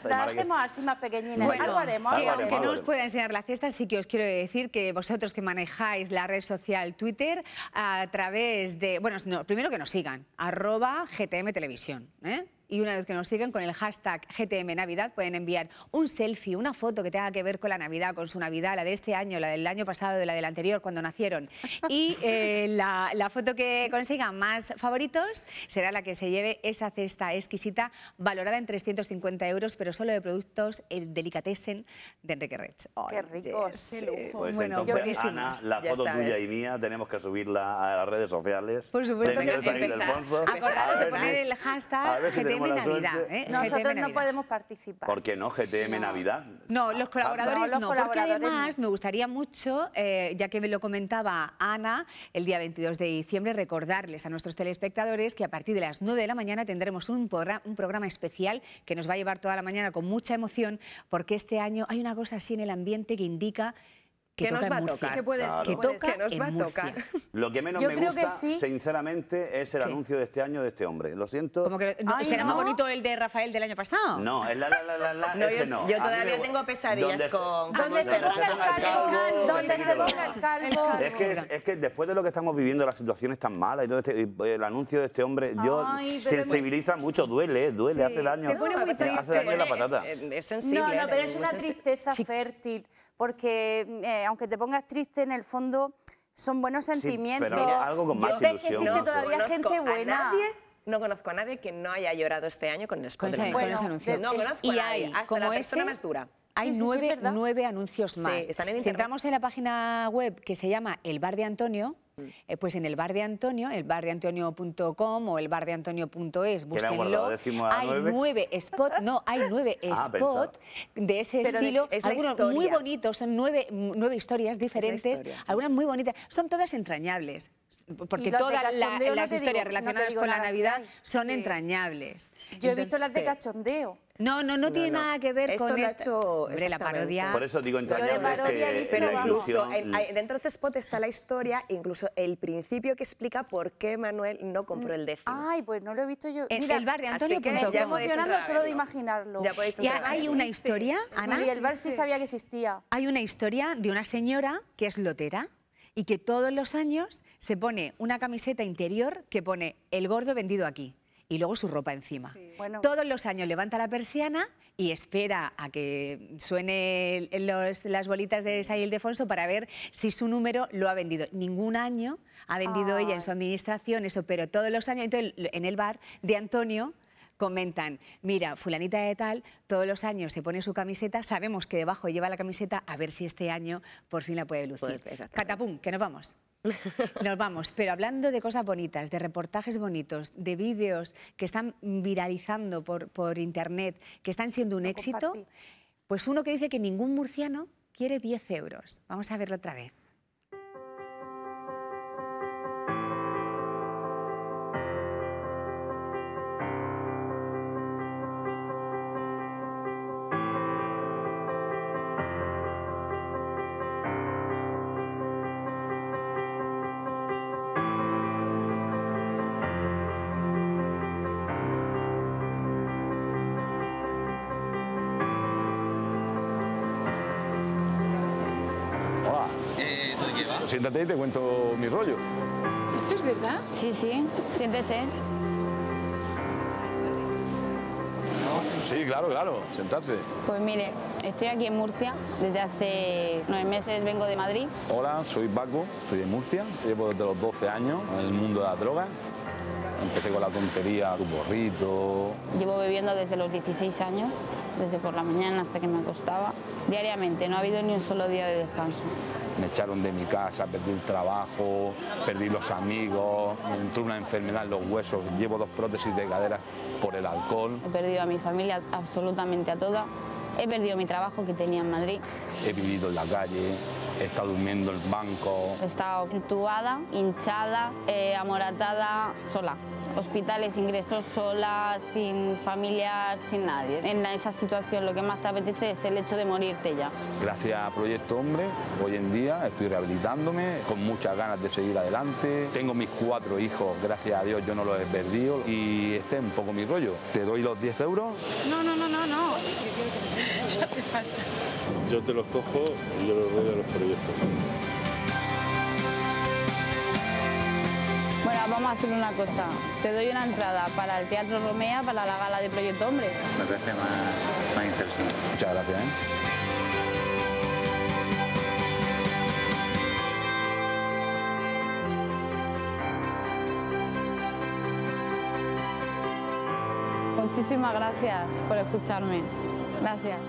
La, hacemos así más pequeñina. Bueno, aunque no os pueda enseñar la fiesta, sí que os quiero decir que vosotros que manejáis la red social Twitter a través de... Bueno, primero que nos sigan, arroba GTM Televisión, ¿eh? Y una vez que nos siguen con el hashtag GTM Navidad pueden enviar un selfie, una foto que tenga que ver con la Navidad, con su Navidad, la de este año, la del año pasado, la del anterior, cuando nacieron. [laughs] Y eh, la, foto que consigan más favoritos será la que se lleve esa cesta exquisita valorada en 350 euros, pero solo de productos delicatessen de Enrique Rech. ¡Qué rico! Pues bueno, entonces, Ana, la foto tuya y mía tenemos que subirla a las redes sociales. Por supuesto que sí. Acordaros de poner el hashtag GTM Navidad, ¿eh? ¿eh? Nosotros no podemos participar. ¿Por qué no? GTM Navidad. No, los ah, colaboradores no, los colaboradores porque me gustaría mucho, eh, ya que me lo comentaba Ana, el día 22 de diciembre, recordarles a nuestros telespectadores que a partir de las 9 de la mañana tendremos un, un programa especial que nos va a llevar toda la mañana con mucha emoción, porque este año hay una cosa así en el ambiente que indica que, nos va a tocar? que toca nos va a tocar? Lo que menos me gusta, sinceramente, es el anuncio de este año de este hombre. Lo siento. Como que no, ¿Será más bonito el de Rafael del año pasado? No, es la, la, la, la, [laughs] no, ese no. Yo todavía tengo pesadillas con... ¿Dónde se ponga el calvo. ¿Dónde se el calvo. Es que, es, que después de lo que estamos viviendo, las situaciones tan mala. y todo este, el anuncio de este hombre, yo sensibiliza mucho, duele, duele, hace daño. Te pone muy triste. Hace daño la patata. Es, sensible. No, no, pero es una tristeza fértil porque eh, aunque te pongas triste, en el fondo son buenos sí, sentimientos. pero algo con más Yo ilusión, que existe todavía gente buena. Nadie, no conozco a nadie que no haya llorado este año con el spot con bueno, No conozco y a nadie, hasta como la persona este. más dura. Hay nueve, anuncios más. si entramos en la página web que se llama El Bar de Antonio, eh, pues en el bar de Antonio, el bardeantonio.com o el bardeantonio.es, búsquenlo. Hay nueve spots, no, hay nueve [laughs] ah, spots de ese estilo, algunos muy bonitos, son nueve, historias diferentes, algunas muy bonitas, son todas entrañables, porque todas las historias relacionadas con la Navidad son entrañables. Yo he visto las de cachondeo. No, no, no, tiene nada que ver con esto. Hecho, la parodia. Por eso digo entrañable que visto, pero incluso dentro de spot está la historia, incluso el principio que explica por qué Manuel no compró el décimo. Ay, pues no lo he visto yo. Mira, el bar Antonio. Que me estoy emocionando solo de imaginarlo. Ya podéis hay una historia, Ana. Sí, el bar sí sabía que existía. Hay una historia de una señora que es lotera y que todos los años se pone una camiseta interior que pone el gordo vendido aquí y luego su ropa encima. Todos los años levanta la persiana y espera a que suene las bolitas de de Ildefonso para ver si su número lo ha vendido. Ningún año ha vendido ella en su administración eso, pero todos los años en el bar de Antonio comentan, mira, fulanita de tal, todos los años se pone su camiseta, sabemos que debajo lleva la camiseta, a ver si este año por fin la puede lucir. Pues, Catapum, que nos vamos. Nos vamos, pero hablando de cosas bonitas, de reportajes bonitos, de vídeos que están viralizando por, por internet, que están siendo un éxito, pues uno que dice que ningún murciano quiere 10 euros. Vamos a verlo otra vez. siéntate y te cuento mi rollo. ¿Esto es verdad? Sí, sí, siéntese. Sí, claro, claro, sentarse. Pues mire, estoy aquí en Murcia desde hace nueve meses, vengo de Madrid. Hola, soy Paco, soy de Murcia, llevo desde los 12 años en el mundo de la droga. Empecé con la tontería, tu borrito. Llevo bebiendo desde los 16 años, desde por la mañana hasta que me acostaba, diariamente, no ha habido ni un solo día de descanso me echaron de mi casa, perdí el trabajo, perdí los amigos, me entró una enfermedad en los huesos, llevo dos prótesis de cadera por el alcohol. He perdido a mi familia absolutamente a toda, he perdido mi trabajo que tenía en Madrid. He vivido en la calle, he estado durmiendo en el banco. He estado entubada, hinchada, eh, amoratada, sola hospitales, ingresos sola, sin familia, sin nadie. En esa situación lo que más te apetece es el hecho de morirte ya. Gracias a Proyecto Hombre, hoy en día estoy rehabilitándome con muchas ganas de seguir adelante. Tengo mis cuatro hijos, gracias a Dios yo no los he perdido y este es un poco mi rollo. ¿Te doy los 10 euros? No, no, no, no, no. Yo te los cojo y yo los doy a los proyectos. vamos a hacer una cosa. Te doy una entrada para el Teatro Romea para la gala de Proyecto Hombre. Me parece más, más interesante. Muchas gracias. ¿eh? Muchísimas gracias por escucharme. Gracias.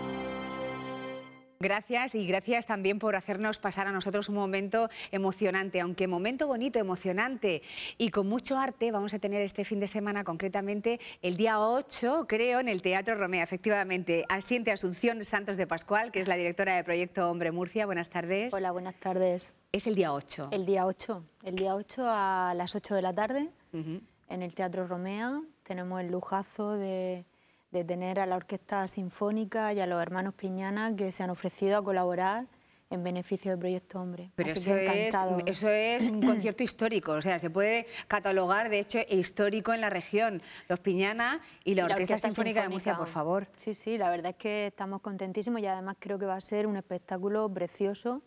Gracias y gracias también por hacernos pasar a nosotros un momento emocionante, aunque momento bonito, emocionante y con mucho arte vamos a tener este fin de semana, concretamente el día 8, creo, en el Teatro Romea, efectivamente. Asiente Asunción Santos de Pascual, que es la directora de Proyecto Hombre Murcia. Buenas tardes. Hola, buenas tardes. Es el día 8. El día 8, el día 8 a las 8 de la tarde, en el Teatro Romea. Tenemos el lujazo de de tener a la Orquesta Sinfónica y a los hermanos Piñana que se han ofrecido a colaborar en beneficio del proyecto Hombre. Pero eso, es, un concierto histórico, o sea, se puede catalogar de hecho histórico en la región, los Piñana y la, Orquesta, Sinfónica, de Murcia, por favor. Sí, sí, la verdad es que estamos contentísimos y además creo que va a ser un espectáculo precioso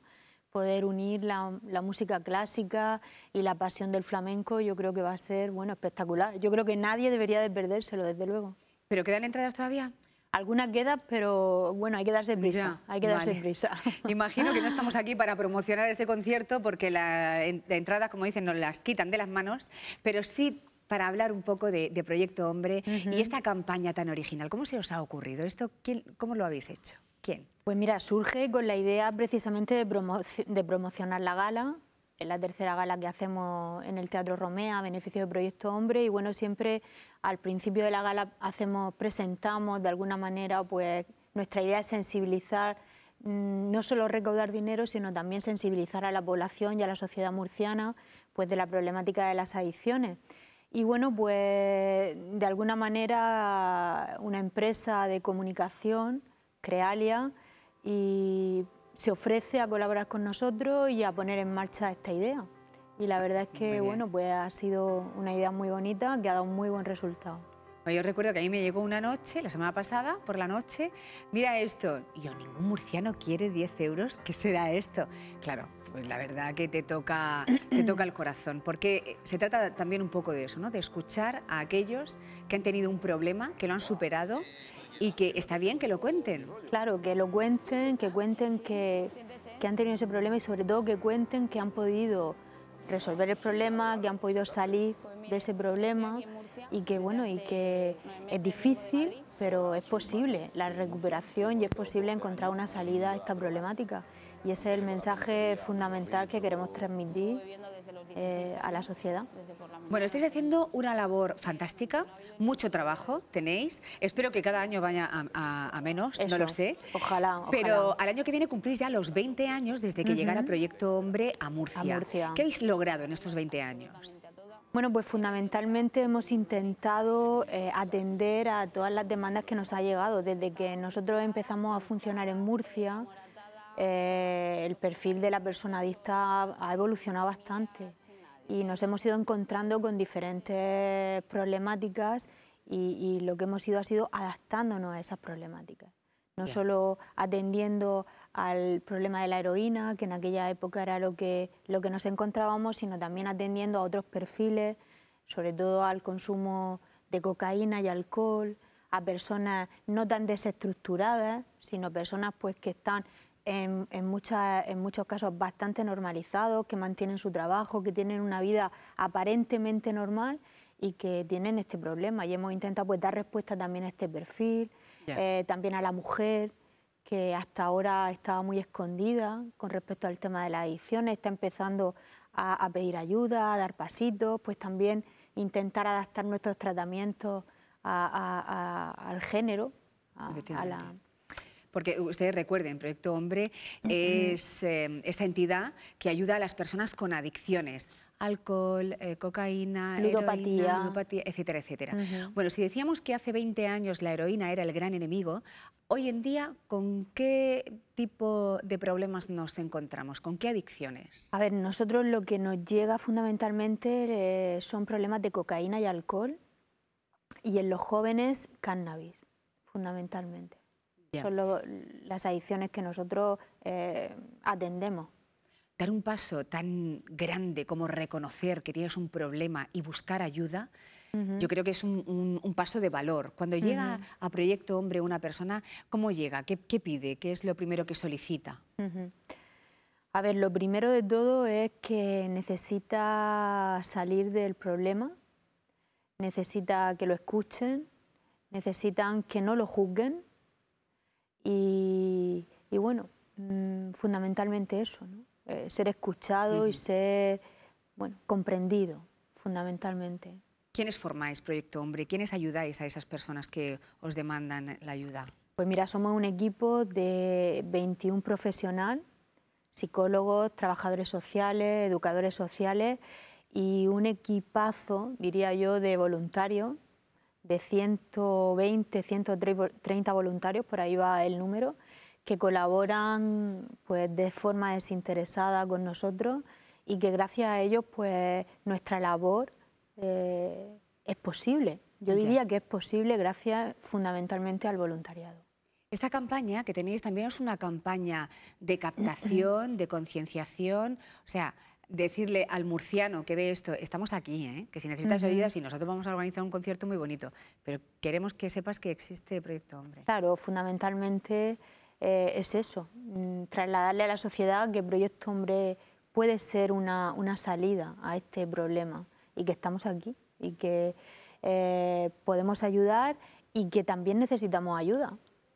poder unir la, música clásica y la pasión del flamenco, yo creo que va a ser bueno espectacular. Yo creo que nadie debería de perdérselo, desde luego. ¿Pero quedan entradas todavía? Alguna queda, pero bueno, hay que darse prisa. hay prisa. [laughs] Imagino que no estamos aquí para promocionar este concierto porque las entradas, como dicen, nos las quitan de las manos, pero sí para hablar un poco de, Proyecto Hombre y esta campaña tan original. ¿Cómo se os ha ocurrido? ¿Esto quién, ¿Cómo lo habéis hecho? ¿Quién? Pues mira, surge con la idea precisamente de promocionar la gala, es la tercera gala que hacemos en el Teatro Romea a beneficio del Proyecto Hombre y bueno, siempre al principio de la gala hacemos, presentamos de alguna manera, pues nuestra idea es sensibilizar, mm, no solo recaudar dinero, sino también sensibilizar a la población y a la sociedad murciana pues de la problemática de las adicciones. Y bueno, pues de alguna manera una empresa de comunicación, Crealia, y se ofrece a colaborar con nosotros y a poner en marcha esta idea. Y la verdad es que bueno, pues ha sido una idea muy bonita que ha dado un muy buen resultado. Pues yo recuerdo que a mí me llegó una noche, la semana pasada, por la noche, mira esto. Y yo, ningún murciano quiere 10 euros, ¿qué será esto? Claro, pues la verdad que te toca, te [clears throat] toca el corazón, porque eh, se trata también un poco de eso, ¿no? de escuchar a aquellos que han tenido un problema, que lo han superado y que está bien que lo cuenten. Claro, que lo cuenten, que cuenten que, han tenido ese problema y sobre todo que cuenten que han podido resolver el problema, que han podido salir de ese problema y que bueno y que es difícil pero es posible la recuperación y es posible encontrar una salida a esta problemática y ese es el mensaje fundamental que queremos transmitir eh, a la sociedad. Bueno, estáis haciendo una labor fantástica, mucho trabajo tenéis. Espero que cada año vaya a, menos, no lo sé. Ojalá, Pero al año que viene cumplís ya los 20 años desde que llegara Proyecto Hombre a Murcia. ¿Qué habéis logrado en estos 20 años? Bueno, pues fundamentalmente hemos intentado eh, atender a todas las demandas que nos ha llegado. Desde que nosotros empezamos a funcionar en Murcia, eh, el perfil de la persona adicta ha evolucionado bastante y nos hemos ido encontrando con diferentes problemáticas y, lo que hemos ido ha sido adaptándonos a esas problemáticas. No solo atendiendo al problema de la heroína, que en aquella época era lo que, lo que nos encontrábamos, sino también atendiendo a otros perfiles, sobre todo al consumo de cocaína y alcohol, a personas no tan desestructuradas, sino personas pues que están en, muchas, en muchos casos bastante normalizados, que mantienen su trabajo, que tienen una vida aparentemente normal y que tienen este problema. Y hemos intentado pues, dar respuesta también a este perfil, eh, también a la mujer, que hasta ahora estaba muy escondida con respecto al tema de las adicciones, está empezando a pedir ayuda, a dar pasitos, pues también intentar adaptar nuestros tratamientos al género, a la porque ustedes recuerden, Proyecto Hombre mm, mm. es eh, esta entidad que ayuda a las personas con adicciones. Alcohol, eh, cocaína, ludopatía. Heroína, etcétera, etcétera. Bueno, si decíamos que hace 20 años la heroína era el gran enemigo, hoy en día, ¿con qué tipo de problemas nos encontramos? ¿Con qué adicciones? A ver, nosotros lo que nos llega fundamentalmente eh, son problemas de cocaína y alcohol, y en los jóvenes, cannabis, fundamentalmente. Son las adicciones que nosotros eh, atendemos. Dar un paso tan grande como reconocer que tienes un problema y buscar ayuda, yo creo que es un, un, paso de valor. Cuando llega a Proyecto Hombre una persona, ¿cómo llega? ¿Qué, pide? ¿Qué es lo primero que solicita? A ver, lo primero de todo es que necesita salir del problema necesita que lo escuchen, necesitan que no lo juzguen y, bueno, mm, fundamentalmente eso, eh, ser escuchado y ser bueno, comprendido, fundamentalmente. ¿Quiénes formáis Proyecto Hombre? ¿Quiénes ayudáis a esas personas que os demandan la ayuda? Pues mira, somos un equipo de 21 profesional, psicólogos, trabajadores sociales, educadores sociales y un equipazo, diría yo, de voluntarios, de 120, 130 voluntarios, por ahí va el número, que colaboran pues, de forma desinteresada con nosotros y que gracias a ellos pues, nuestra labor eh, es posible. Yo diría que es posible gracias fundamentalmente al voluntariado. Esta campaña que tenéis también es una campaña de captación, de concienciación, o sea, decirle al murciano que ve esto, estamos aquí, ¿eh? que si necesitas ayuda, si nosotros vamos a organizar un concierto muy bonito, pero queremos que sepas que existe Proyecto Hombre. Claro, fundamentalmente eh, es eso, mm, trasladarle a la sociedad que Proyecto Hombre puede ser una, salida a este problema y que estamos aquí y que eh, podemos ayudar y que también necesitamos ayuda.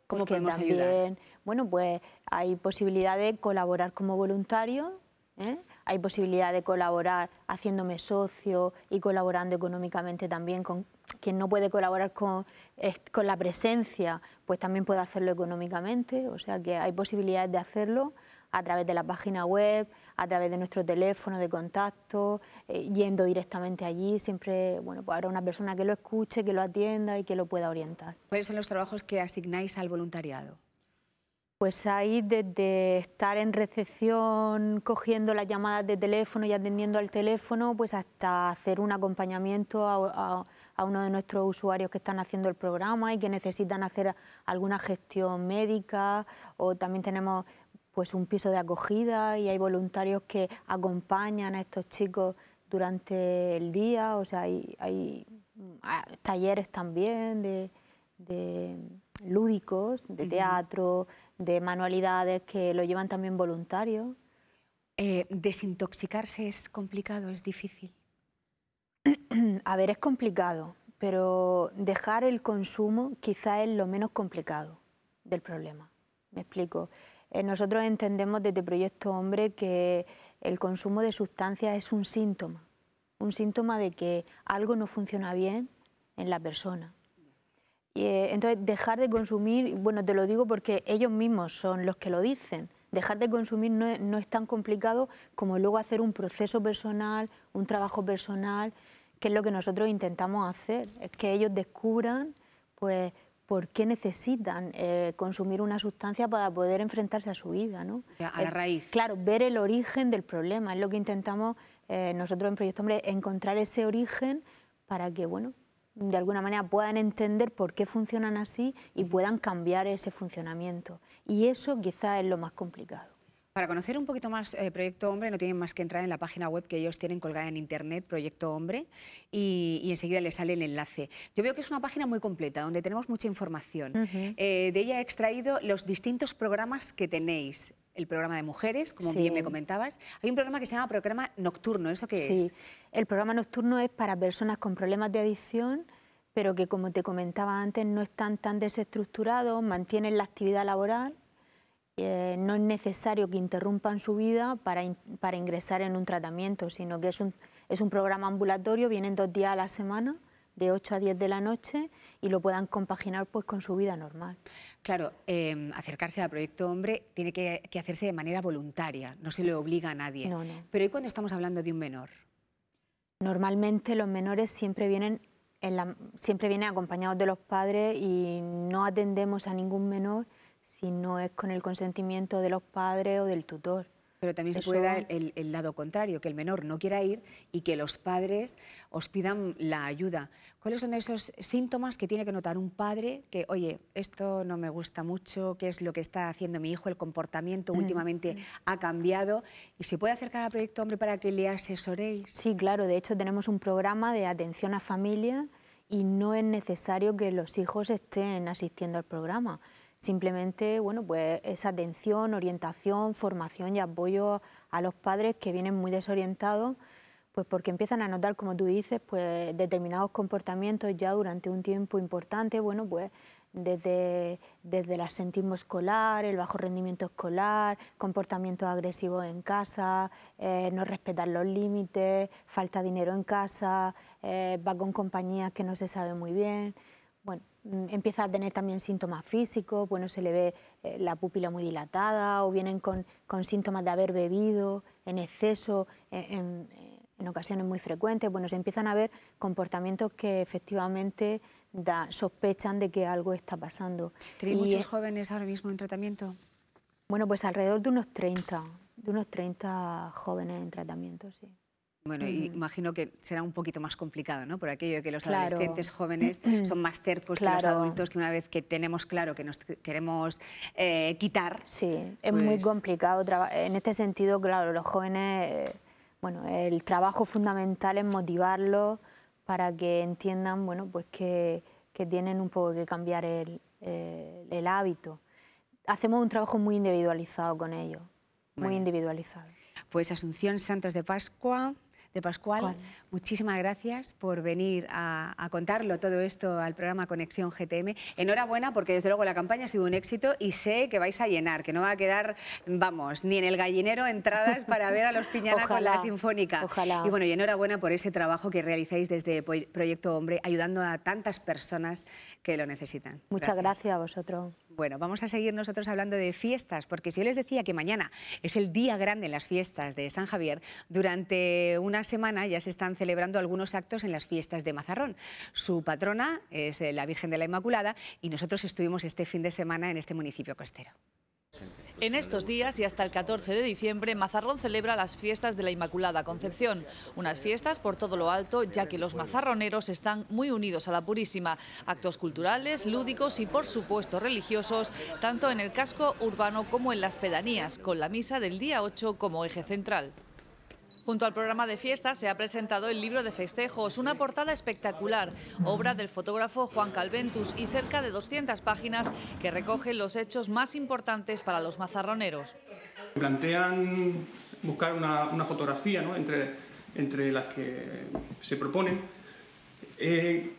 ...como podemos también, ayudar? Bueno, pues hay posibilidad de colaborar como voluntario ¿eh? Hay posibilidad de colaborar haciéndome socio y colaborando económicamente también con quien no puede colaborar con, la presencia, pues también puede hacerlo económicamente. O sea que hay posibilidades de hacerlo a través de la página web, a través de nuestro teléfono de contacto, eh, yendo directamente allí, siempre bueno, pues habrá una persona que lo escuche, que lo atienda y que lo pueda orientar. ¿Cuáles son los trabajos que asignáis al voluntariado? Pues ahí, desde estar en recepción cogiendo las llamadas de teléfono y atendiendo al teléfono, pues hasta hacer un acompañamiento a, uno de nuestros usuarios que están haciendo el programa y que necesitan hacer alguna gestión médica o también tenemos pues un piso de acogida y hay voluntarios que acompañan a estos chicos durante el día, o sea, hay, ah, talleres también de, lúdicos, de teatro, de manualidades que lo llevan también voluntarios. Eh, ¿Desintoxicarse es complicado, es difícil? [clears throat] A ver, es complicado, pero dejar el consumo quizá es lo menos complicado del problema. Me explico. Eh, nosotros entendemos desde Proyecto Hombre que el consumo de sustancias es un síntoma, un síntoma de que algo no funciona bien en la persona. Eh, entonces, dejar de consumir, bueno, te lo digo porque ellos mismos son los que lo dicen. Dejar de consumir no es, no es tan complicado como luego hacer un proceso personal, un trabajo personal, que es lo que nosotros intentamos hacer, es que ellos descubran, pues, por qué necesitan eh, consumir una sustancia para poder enfrentarse a su vida, ¿no? A la raíz. claro, ver el origen del problema, es lo que intentamos eh, nosotros en Proyecto Hombre, encontrar ese origen para que, bueno, de alguna manera puedan entender por qué funcionan así y puedan cambiar ese funcionamiento. Y eso quizá es lo más complicado. Para conocer un poquito más eh, Proyecto Hombre, no tienen más que entrar en la página web que ellos tienen colgada en internet, Proyecto Hombre, y, enseguida les sale el enlace. Yo veo que es una página muy completa, donde tenemos mucha información. Eh, de ella he extraído los distintos programas que tenéis, el programa de mujeres, como bien me comentabas. Hay un programa que se llama Programa Nocturno, ¿eso qué sí. El programa nocturno es para personas con problemas de adicción, pero que, como te comentaba antes, no están tan desestructurados, mantienen la actividad laboral. Eh, no es necesario que interrumpan su vida para, ingresar en un tratamiento, sino que es un, es un programa ambulatorio, vienen dos días a la semana de 8 a 10 de la noche y lo puedan compaginar pues con su vida normal. Claro, em, acercarse al proyecto hombre tiene que, hacerse de manera voluntaria, no se le obliga a nadie. Pero ¿y cuando estamos hablando de un menor? Normalmente los menores siempre vienen, siempre vienen acompañados de los padres y no atendemos a ningún menor si no es con el consentimiento de los padres o del tutor. Pero también se puede dar el, lado contrario, que el menor no quiera ir y que los padres os pidan la ayuda. ¿Cuáles son esos síntomas que tiene que notar un padre que, oye, esto no me gusta mucho, qué es lo que está haciendo mi hijo, el comportamiento mm. últimamente ha cambiado? ¿Y se puede acercar al Proyecto Hombre para que le asesoréis? Sí, claro, de hecho tenemos un programa de atención a familia y no es necesario que los hijos estén asistiendo al programa. Simplemente, bueno, pues esa atención, orientación, formación y apoyo a los padres que vienen muy desorientados, pues porque empiezan a notar, como tú dices, pues determinados comportamientos ya durante un tiempo importante, bueno, pues desde, el asentismo escolar, el bajo rendimiento escolar, comportamientos agresivos en casa, eh, no respetar los límites, falta de dinero en casa, eh, va con compañías que no se sabe muy bien. Mm, empieza a tener también síntomas físicos, bueno, se le ve eh, la pupila muy dilatada o vienen con, con síntomas de haber bebido en exceso e, eh, en, ocasiones muy frecuentes, bueno, se empiezan a ver comportamientos que efectivamente sospechan de que algo está pasando. ¿Tenéis muchos jóvenes ahora mismo en tratamiento? Bueno, pues alrededor de unos 30, de unos 30 jóvenes en tratamiento, sí. Bueno, imagino que será un poquito más complicado, ¿no? Por aquello que los adolescentes [clears throat] jóvenes son más tercos que los adultos, que una vez que tenemos claro que nos queremos eh, quitar. Sí, es muy pues complicado. En este sentido, claro, los jóvenes, eh, bueno, el trabajo fundamental es motivarlos para que entiendan, bueno, pues que, que tienen un poco que cambiar el, hábito. Hacemos un trabajo muy individualizado con ellos, muy individualizado. Pues Asunción Santos de Pascua, de Pascual. Muchísimas gracias por venir a, contarlo todo esto al programa Conexión GTM. Enhorabuena porque desde luego la campaña ha sido un éxito y sé que vais a llenar, que no va a quedar, vamos, ni en el gallinero entradas para ver a los Piñana con la Sinfónica. Ojalá. Y bueno, y enhorabuena por ese trabajo que realizáis desde Proyecto Hombre, ayudando a tantas personas que lo necesitan. Muchas gracias a vosotros. Bueno, vamos a seguir nosotros hablando de fiestas, porque si yo les decía que mañana es el día grande en las fiestas de San Javier, durante una semana ya se están celebrando algunos actos en las fiestas de Mazarrón. Su patrona es eh, la Virgen de la Inmaculada y nosotros estuvimos este fin de semana en este municipio costero. En estos días y hasta el 14 de diciembre, Mazarrón celebra las fiestas de la Inmaculada Concepción, unas fiestas por todo lo alto, ya que los mazarroneros están muy unidos a la Purísima, actos culturales, lúdicos y por supuesto religiosos, tanto en el casco urbano como en las pedanías, con la misa del día 8 como eje central. Junto al programa de fiesta... se ha presentado el libro de festejos, una portada espectacular, obra del fotógrafo Juan Calventus y cerca de 200 páginas que recogen los hechos más importantes para los mazarroneros. Plantean buscar una, fotografía ¿no? entre, entre las que se proponen. Eh,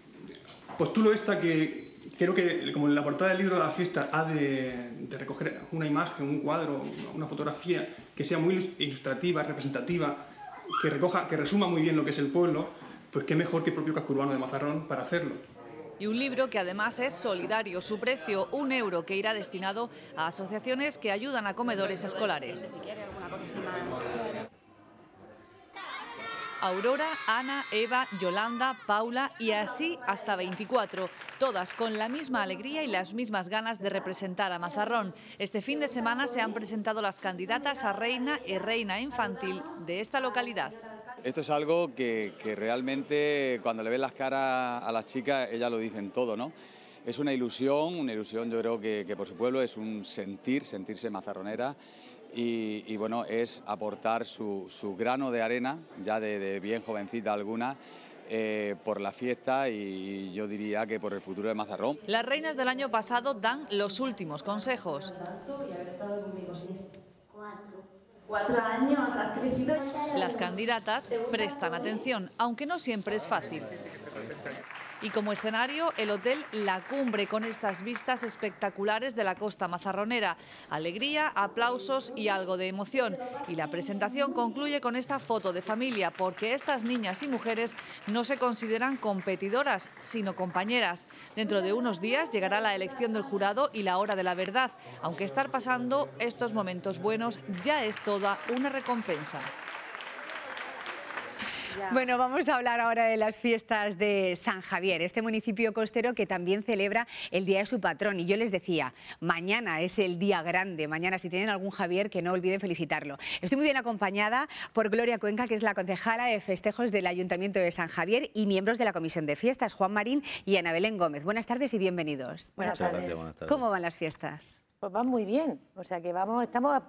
postulo esta que creo que como en la portada del libro de la fiesta ha de, de recoger una imagen, un cuadro, una fotografía que sea muy ilustrativa, representativa, que, recoja, que resuma muy bien lo que es el pueblo, pues qué mejor que el propio cascurbano de Mazarrón para hacerlo. Y un libro que además es solidario, su precio un euro que irá destinado a asociaciones que ayudan a comedores escolares. Aurora, Ana, Eva, Yolanda, Paula y así hasta 24, todas con la misma alegría y las mismas ganas de representar a Mazarrón. Este fin de semana se han presentado las candidatas a reina y reina infantil de esta localidad. Esto es algo que, realmente cuando le ven las caras a las chicas, ellas lo dicen todo, ¿no? Es una ilusión, una ilusión yo creo que, que por su pueblo es un sentir, sentirse mazarronera y, bueno, es aportar su, grano de arena, ya de, bien jovencita alguna, eh, por la fiesta y yo diría que por el futuro de Mazarrón. Las reinas del año pasado dan los últimos consejos. Las candidatas prestan atención, aunque no siempre es fácil y como escenario el Hotel La Cumbre con estas vistas espectaculares de la costa mazarronera. Alegría, aplausos y algo de emoción. Y la presentación concluye con esta foto de familia porque estas niñas y mujeres no se consideran competidoras sino compañeras. Dentro de unos días llegará la elección del jurado y la hora de la verdad, aunque estar pasando estos momentos buenos ya es toda una recompensa. Bueno, vamos a hablar ahora de las fiestas de San Javier, este municipio costero que también celebra el día de su patrón. Y yo les decía, mañana es el día grande, mañana si tienen algún Javier que no olviden felicitarlo. Estoy muy bien acompañada por Gloria Cuenca, que es la concejala de festejos del Ayuntamiento de San Javier y miembros de la Comisión de Fiestas, Juan Marín y Ana Belén Gómez. Buenas tardes y bienvenidos. Buenas, tardes. buenas tardes. ¿Cómo van las fiestas? Pues van muy bien, o sea que vamos, estamos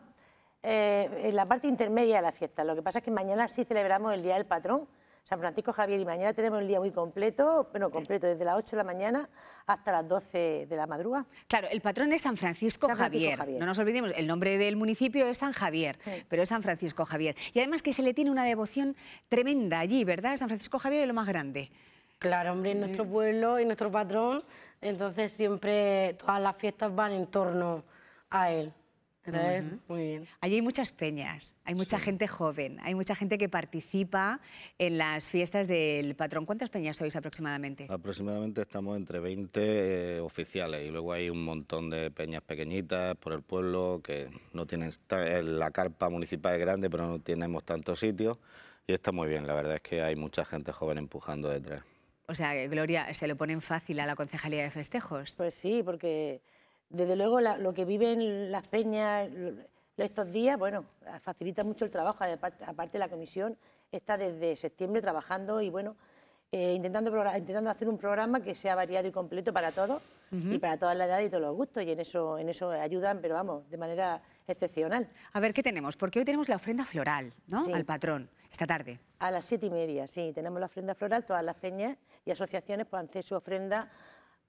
eh, en la parte intermedia de la fiesta. Lo que pasa es que mañana sí celebramos el Día del Patrón, San Francisco Javier, y mañana tenemos el día muy completo, bueno, completo desde las 8 de la mañana hasta las 12 de la madrugada. Claro, el patrón es San Francisco, Javier. No nos olvidemos, el nombre del municipio es San Javier, pero es San Francisco Javier. Y además que se le tiene una devoción tremenda allí, ¿verdad? San Francisco Javier es lo más grande. Claro, hombre, en nuestro pueblo y nuestro patrón, entonces siempre todas las fiestas van en torno a él. Muy bien. Allí hay muchas peñas, hay mucha gente joven, hay mucha gente que participa en las fiestas del patrón. ¿Cuántas peñas sois aproximadamente? Aproximadamente estamos entre 20 eh, oficiales y luego hay un montón de peñas pequeñitas por el pueblo que no tienen. Eh, la carpa municipal es grande, pero no tenemos tantos sitios y está muy bien. La verdad es que hay mucha gente joven empujando detrás. O sea, Gloria, se lo ponen fácil a la concejalía de festejos. Pues sí, porque desde luego lo que viven las peñas estos días, bueno, facilita mucho el trabajo. Aparte, la comisión está desde septiembre trabajando y bueno, eh, intentando, intentando hacer un programa que sea variado y completo para todos y para todas la edad y todos los gustos. Y en eso, en eso ayudan, pero vamos, de manera excepcional. A ver, ¿qué tenemos? Porque hoy tenemos la ofrenda floral, ¿no? Al patrón, esta tarde. A las siete y media, sí. Tenemos la ofrenda floral, todas las peñas y asociaciones pueden hacer su ofrenda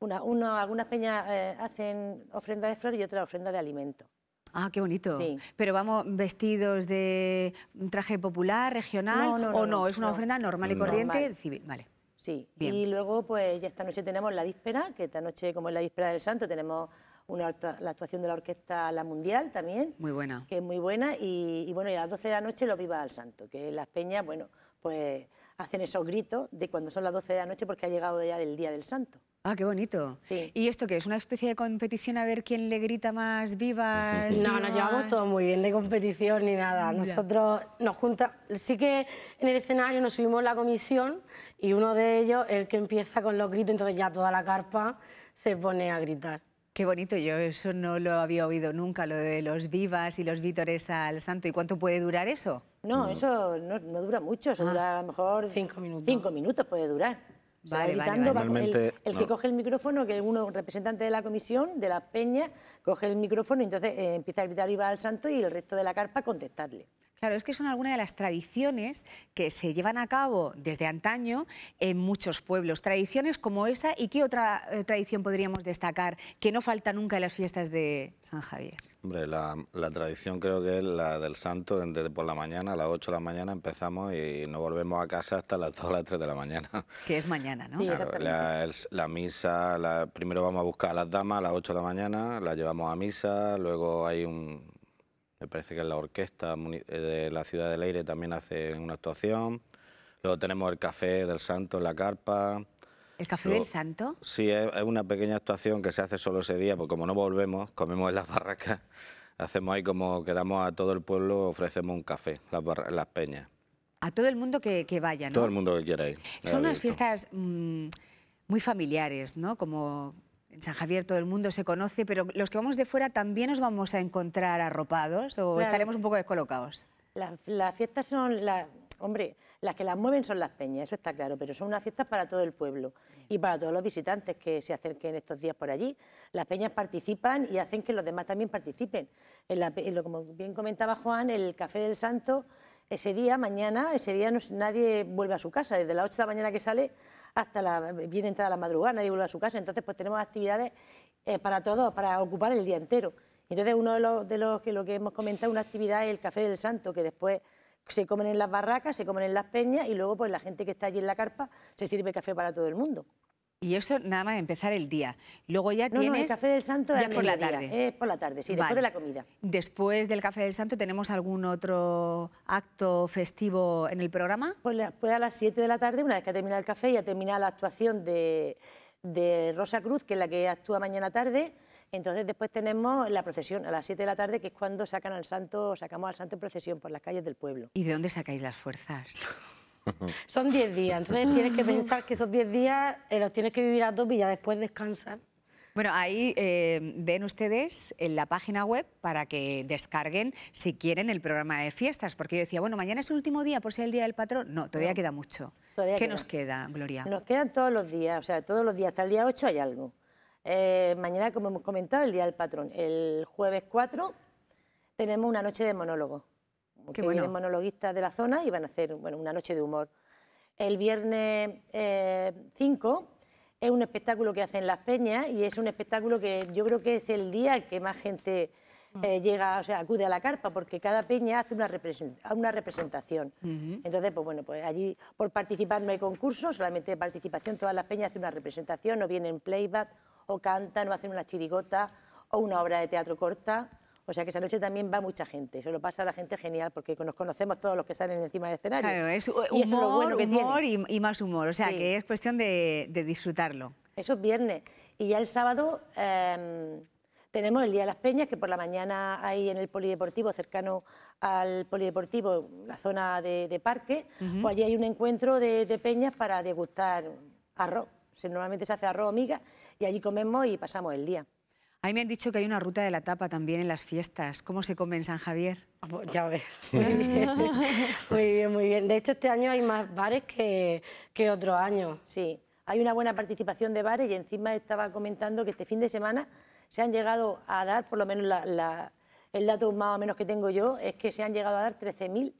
una, algunas peñas eh, hacen ofrenda de flor y otra ofrenda de alimento. Ah, qué bonito. Pero vamos, vestidos de un mm, traje popular, regional, o no, es una ofrenda normal y corriente, civil, vale. Sí, y luego pues ya esta noche tenemos la víspera, que esta noche como es la víspera del santo tenemos una, la actuación de la orquesta La Mundial también. Muy buena. Que es muy buena y, bueno, y a las 12 de la noche lo viva al Santo, que las peñas, bueno, pues hacen esos gritos de cuando son las 12 de la noche porque ha llegado ya el Día del Santo. Ah, qué bonito. ¿Y esto qué es? ¿Una especie de competición a ver quién le grita más viva? [laughs] No, no nos llevamos todo muy bien de competición ni nada. Nosotros nos juntamos, sí que en el escenario nos subimos la comisión y uno de ellos, el que empieza con los gritos, entonces ya toda la carpa se pone a gritar. Qué bonito, yo eso no lo había oído nunca, lo de los vivas y los vítores al santo. ¿Y cuánto puede durar eso? No, eso no, dura mucho, eso ah, dura a lo mejor cinco minutos. Cinco minutos puede durar. Vale, El, que coge el micrófono, que es uno representante de la comisión, de la peña, coge el micrófono y entonces eh, empieza a gritar viva al santo y el resto de la carpa contestarle. Claro, es que son algunas de las tradiciones que se llevan a cabo desde antaño en muchos pueblos. Tradiciones como esa y qué otra eh, tradición podríamos destacar que no falta nunca en las fiestas de San Javier. Hombre, la, tradición creo que es la del santo, desde por la mañana, a las 8 de la mañana empezamos y no volvemos a casa hasta las 2 o las 3 de la mañana. [laughs] Que es mañana, ¿no? la, misa, la, primero vamos a buscar a las damas a las 8 de la mañana, la llevamos a misa, luego hay un, me parece que la orquesta eh, de la Ciudad del Aire también hace una actuación. Luego tenemos el Café del Santo en la carpa. ¿El Café del Santo? Sí, es, una pequeña actuación que se hace solo ese día, porque como no volvemos, comemos en las barracas, [laughs] hacemos ahí como quedamos a todo el pueblo, ofrecemos un café, las, peñas. A todo el mundo que, vaya, ¿no? Todo el mundo que quiera ir. Son unas fiestas mm, muy familiares, ¿no? Como San Javier todo el mundo se conoce, pero los que vamos de fuera también nos vamos a encontrar arropados o estaremos un poco descolocados. Las fiestas son, la, hombre, las que las mueven son las peñas, eso está claro, pero son unas fiestas para todo el pueblo y para todos los visitantes que se acerquen estos días por allí. Las peñas participan y hacen que los demás también participen. En como bien comentaba Juan, el Café del Santo, ese día, mañana, ese día no, nadie vuelve a su casa, desde las 8 de la mañana que sale hasta la, bien entrada la madrugada, nadie vuelve a su casa. Entonces, pues tenemos actividades eh, para todos, para ocupar el día entero. Entonces, uno de los, de los que lo que hemos comentado, una actividad es el Café del Santo, que después se comen en las barracas, se comen en las peñas y luego pues la gente que está allí en la carpa se sirve café para todo el mundo. Y eso nada más empezar el día. Luego ya tienes... No, el café del santo ya por la tarde. Es por la tarde, sí, después de la comida. Después del café del santo, ¿tenemos algún otro acto festivo en el programa? Pues, pues a las 7 de la tarde, una vez que ha terminado el café, ya termina la actuación de, Rosa Cruz, que es la que actúa mañana tarde. Entonces después tenemos la procesión a las 7 de la tarde, que es cuando sacan al santo, sacamos al santo en procesión por las calles del pueblo. ¿Y de dónde sacáis las fuerzas? [laughs] [laughs] Son 10 días, entonces tienes que pensar que esos 10 días eh, los tienes que vivir a dos y ya después descansar. Bueno, ahí eh, ven ustedes en la página web para que descarguen, si quieren, el programa de fiestas. Porque yo decía, bueno, mañana es el último día por es el Día del Patrón. No, todavía queda mucho. ¿Qué nos queda, Gloria? Nos quedan todos los días, o sea, todos los días. Hasta el día 8 hay algo. Eh, mañana, como hemos comentado, el Día del Patrón. El jueves 4 tenemos una noche de monólogo que bueno. vienen monologuistas de la zona y van a hacer una noche de humor. El viernes 5 eh, es un espectáculo que hacen Las Peñas y es un espectáculo que yo creo que es el día que más gente mm. eh, llega, o sea, acude a la carpa, porque cada peña hace una, representación. Entonces, pues bueno, pues allí por participar no hay concurso, solamente participación, todas las peñas hacen una representación, o vienen playback, o cantan, o hacen una chirigota, o una obra de teatro corta. O sea que esa noche también va mucha gente. se lo pasa a la gente genial porque nos conocemos todos los que salen encima del escenario. Claro, es humor, y Y, más humor. O sea que es cuestión de, disfrutarlo. Eso es viernes. Y ya el sábado em, tenemos el Día de las Peñas, que por la mañana hay en el polideportivo, cercano al polideportivo, la zona de, parque. o pues allí hay un encuentro de, peñas para degustar arroz. normalmente se hace arroz miga y allí comemos y pasamos el día. Ahí me han dicho que hay una ruta de la tapa también en las fiestas. ¿Cómo se come en San Javier? Ah, ya ves. [laughs] Muy bien, muy bien. De hecho, este año hay más bares que, que otro año. Sí, hay una buena participación de bares y encima estaba comentando que este fin de semana se han llegado a dar, por lo menos el dato más o menos que tengo yo, es que se han llegado a dar 13.000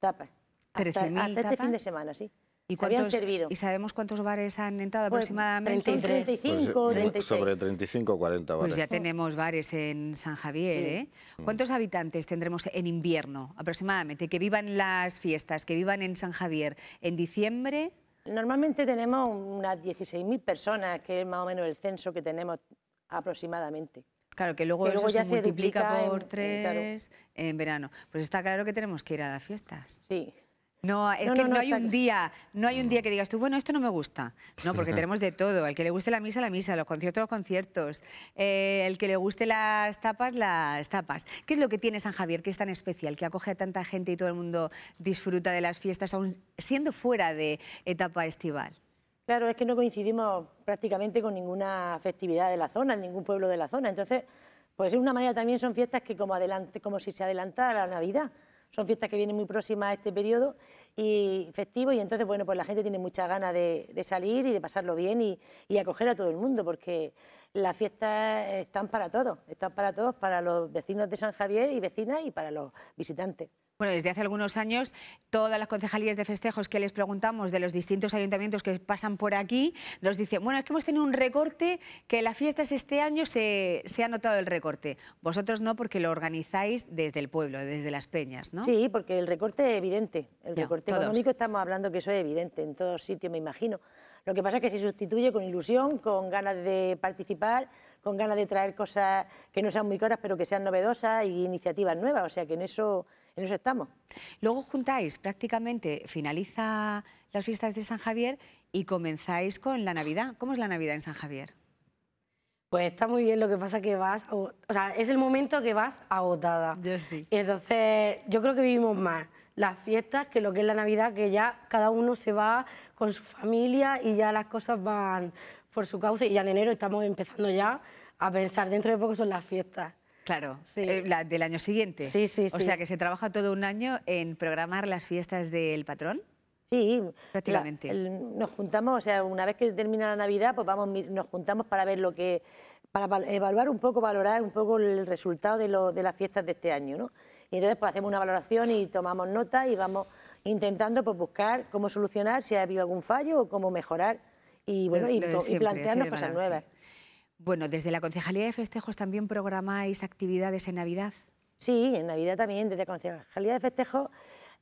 tapas. Hasta, hasta este fin de semana, sí. ¿Y ¿Y sabemos cuántos bares han entrado pues, aproximadamente? 35, pues, eh, Sobre 35 o 40 bares. Pues ya tenemos bares en San Javier. ¿eh? Mm. ¿Cuántos habitantes tendremos en invierno aproximadamente? Que vivan las fiestas, que vivan en San Javier. En diciembre... Normalmente tenemos unas 16.000 personas, que es más o menos el censo que tenemos aproximadamente. Claro, que luego, eso se, multiplica, por eh, tres en verano. Pues está claro que tenemos que ir a las fiestas. Sí. No, es que no, hay un día, no hay un día que digas tú, bueno, esto no me gusta. No, porque [laughs] tenemos de todo. Al que le guste la misa, la misa, los conciertos, los conciertos. Eh, el que le guste las tapas, las tapas. ¿Qué es lo que tiene San Javier que es tan especial, que acoge a tanta gente y todo el mundo disfruta de las fiestas, aún siendo fuera de etapa estival? Claro, es que no coincidimos prácticamente con ninguna festividad de la zona, ningún pueblo de la zona. Entonces, pues es una manera también son fiestas que como, adelante, como si se adelantara la Navidad son fiestas que vienen muy próximas a este periodo y festivo y entonces, bueno, pues la gente tiene muchas ganas de, salir y de pasarlo bien y, y, acoger a todo el mundo porque las fiestas están para todos, están para todos, para los vecinos de San Javier y vecinas y para los visitantes. Bueno, desde hace algunos años, todas las concejalías de festejos que les preguntamos de los distintos ayuntamientos que pasan por aquí, nos dicen, bueno, es que hemos tenido un recorte, que las fiestas este año se, se ha notado el recorte. Vosotros no, porque lo organizáis desde el pueblo, desde las peñas, ¿no? Sí, porque el recorte es evidente. El recorte económico estamos hablando que eso es evidente en todos sitios, me imagino. Lo que pasa es que se sustituye con ilusión, con ganas de participar, con ganas de traer cosas que no sean muy caras, pero que sean novedosas y iniciativas nuevas. O sea que en eso en eso estamos. Luego juntáis, prácticamente finaliza las fiestas de San Javier y comenzáis con la Navidad. ¿Cómo es la Navidad en San Javier? Pues está muy bien, lo que pasa que vas, o sea, es el momento que vas agotada. Yo sí. entonces yo creo que vivimos más las fiestas que lo que es la Navidad, que ya cada uno se va con su familia y ya las cosas van por su cauce y ya en enero estamos empezando ya a pensar dentro de poco son las fiestas. Claro, sí. Eh, del año siguiente. Sí, O sea que se trabaja todo un año en programar las fiestas del patrón. Sí, prácticamente. nos juntamos, o sea, una vez que termina la Navidad, pues vamos, nos juntamos para ver lo que, para evaluar un poco, valorar un poco el resultado de, las fiestas de este año, ¿no? Y entonces pues, hacemos una valoración y tomamos nota y vamos intentando pues buscar cómo solucionar si ha habido algún fallo o cómo mejorar y bueno y, y, plantearnos cosas nuevas. Bueno, desde la Concejalía de Festejos también programáis actividades en Navidad. Sí, en Navidad también, desde la Concejalía de Festejos,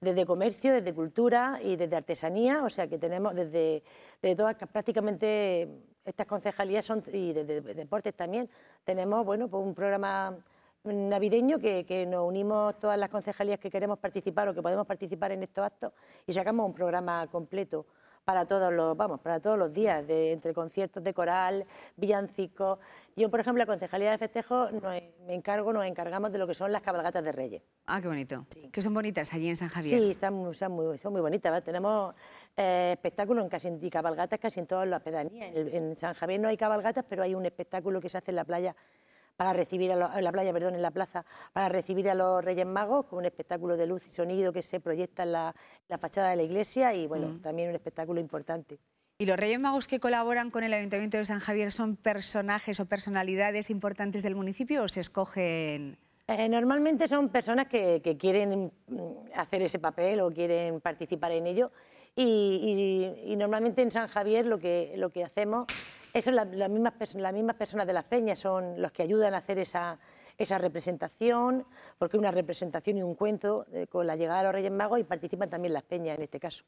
desde comercio, desde cultura y desde artesanía, o sea que tenemos desde, todas, prácticamente estas concejalías son, y desde deportes también, tenemos bueno, pues un programa navideño que, que, nos unimos todas las concejalías que queremos participar o que podemos participar en estos actos y sacamos un programa completo para todos los, vamos, para todos los días, de, entre conciertos de coral, villancicos. Yo, por ejemplo, la Concejalía de Festejos nos, me encargo, nos encargamos de lo que son las cabalgatas de Reyes. Ah, qué bonito. Que son bonitas allí en San Javier. Sí, están, son, muy, son muy bonitas. Tenemos eh, espectáculos en casi, y cabalgatas casi en todas las pedanías. en San Javier no hay cabalgatas, pero hay un espectáculo que se hace en la playa para recibir a la playa, perdón, en la plaza, para recibir a los Reyes Magos con un espectáculo de luz y sonido que se proyecta en la, fachada de la iglesia y bueno, mm. también un espectáculo importante. Y los Reyes Magos que colaboran con el Ayuntamiento de San Javier son personajes o personalidades importantes del municipio o se escogen eh, normalmente son personas que, quieren mm, hacer ese papel o quieren participar en ello y, y normalmente en San Javier lo que, lo que hacemos esas las, mismas personas de las peñas son los que ayudan a hacer esa, esa representación, porque es una representación y un cuento eh, con la llegada de los Reyes Magos y participan también las peñas en este caso.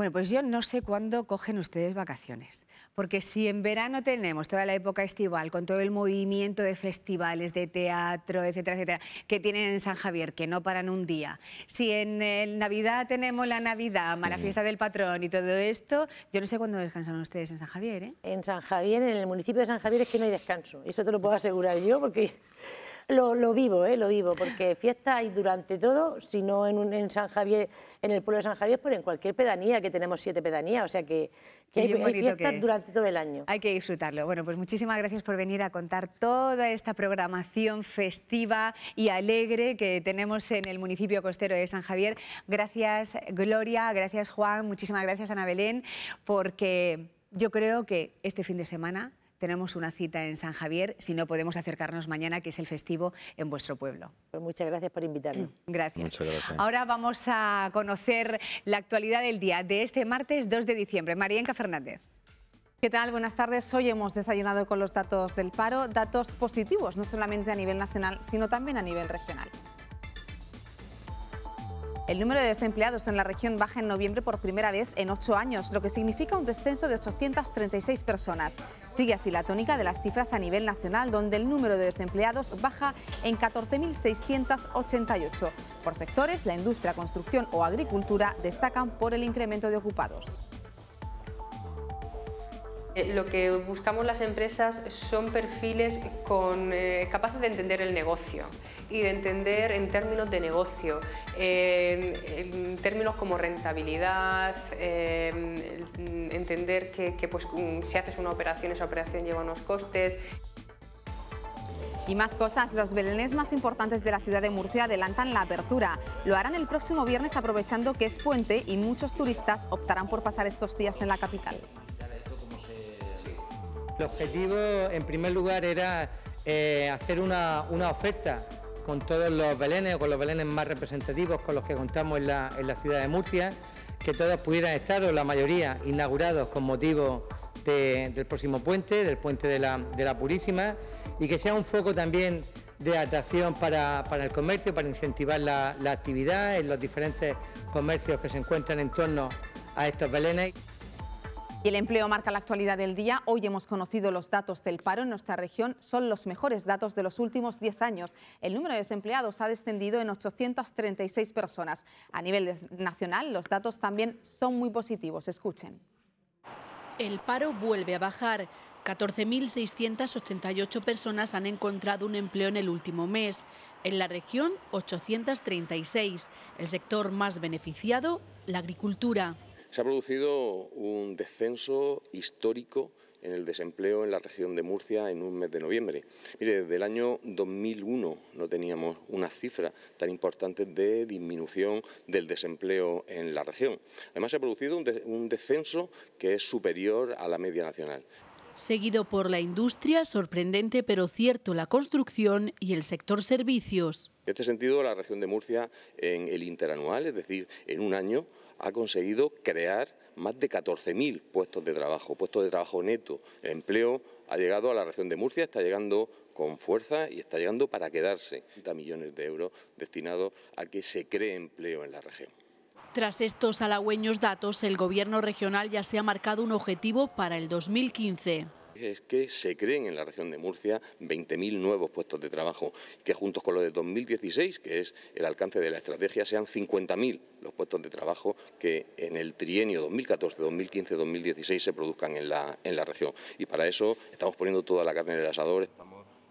Bueno, pues yo no sé cuándo cogen ustedes vacaciones, porque si en verano tenemos toda la época estival, con todo el movimiento de festivales, de teatro, etcétera, etcétera, que tienen en San Javier, que no paran un día, si en Navidad tenemos la Navidad, la fiesta del patrón y todo esto, yo no sé cuándo descansan ustedes en San Javier, ¿eh? En San Javier, en el municipio de San Javier es que no hay descanso, eso te lo puedo asegurar yo, porque... Lo, vivo, eh, lo vivo, porque fiesta hay durante todo, si no en, en San Javier, en el pueblo de San Javier, pero pues en cualquier pedanía, que tenemos siete pedanías, o sea que, hay, fiestas durante todo el año. Hay que disfrutarlo. Bueno, pues muchísimas gracias por venir a contar toda esta programación festiva y alegre que tenemos en el municipio costero de San Javier. Gracias Gloria, gracias Juan, muchísimas gracias Ana Belén, porque yo creo que este fin de semana tenemos una cita en San Javier, si no podemos acercarnos mañana, que es el festivo en vuestro pueblo. Pues muchas gracias por invitarnos. Mm, gracias. Muchas gracias. Ahora vamos a conocer la actualidad del día de este martes 2 de diciembre. Marienka Fernández. ¿Qué tal? Buenas tardes. Hoy hemos desayunado con los datos del paro, datos positivos, no solamente a nivel nacional, sino también a nivel regional. El número de desempleados en la región baja en noviembre por primera vez en ocho años, lo que significa un descenso de 836 personas. Sigue así la tónica de las cifras a nivel nacional, donde el número de desempleados baja en 14.688. Por sectores, la industria, construcción o agricultura destacan por el incremento de ocupados. Eh, lo que buscamos las empresas son perfiles eh, capaces de entender el negocio y de entender en términos de negocio, en términos como rentabilidad, em, entender que, pues, si haces una operación, esa operación lleva unos costes. Y más cosas, los belenes más importantes de la ciudad de Murcia adelantan la apertura. Lo harán el próximo viernes aprovechando que es puente y muchos turistas optarán por pasar estos días en la capital. El objetivo, en primer lugar, era eh, hacer una, oferta con todos los belenes o con los belenes más representativos con los que contamos en la, ciudad de Murcia, que todos pudieran estar, o la mayoría, inaugurados con motivo del próximo puente, del puente de la, Purísima, y que sea un foco también de atracción para, el comercio, para incentivar la, la actividad en los diferentes comercios que se encuentran en torno a estos belenes. Y el empleo marca la actualidad del día. Hoy hemos conocido los datos del paro en nuestra región. Son los mejores datos de los últimos 10 años. El número de desempleados ha descendido en 836 personas. A nivel nacional, los datos también son muy positivos. Escuchen. El paro vuelve a bajar. 14.688 personas han encontrado un empleo en el último mes. En la región, 836. El sector más beneficiado, la agricultura. Se ha producido un descenso histórico en el desempleo en la región de Murcia en un mes de noviembre. Mire, desde el año 2001 no teníamos una cifra tan importante de disminución del desempleo en la región. Además, se ha producido un, descenso que es superior a la media nacional. Seguido por la industria, sorprendente pero cierto, la construcción y el sector servicios. En este sentido, la región de Murcia en el interanual, es decir, en un año, ha conseguido crear más de 14.000 puestos de trabajo, puestos de trabajo neto. El empleo ha llegado a la región de Murcia, está llegando con fuerza y está llegando para quedarse. 30 millones de euros destinados a que se cree empleo en la región. Tras estos halagüeños datos, el Gobierno regional ya se ha marcado un objetivo para el 2015 es que se creen en la región de Murcia 20.000 nuevos puestos de trabajo, que juntos con los de 2016, que es el alcance de la estrategia, sean 50.000 los puestos de trabajo que en el trienio 2014, 2015, 2016 se produzcan en la, región. Y para eso estamos poniendo toda la carne en el asador.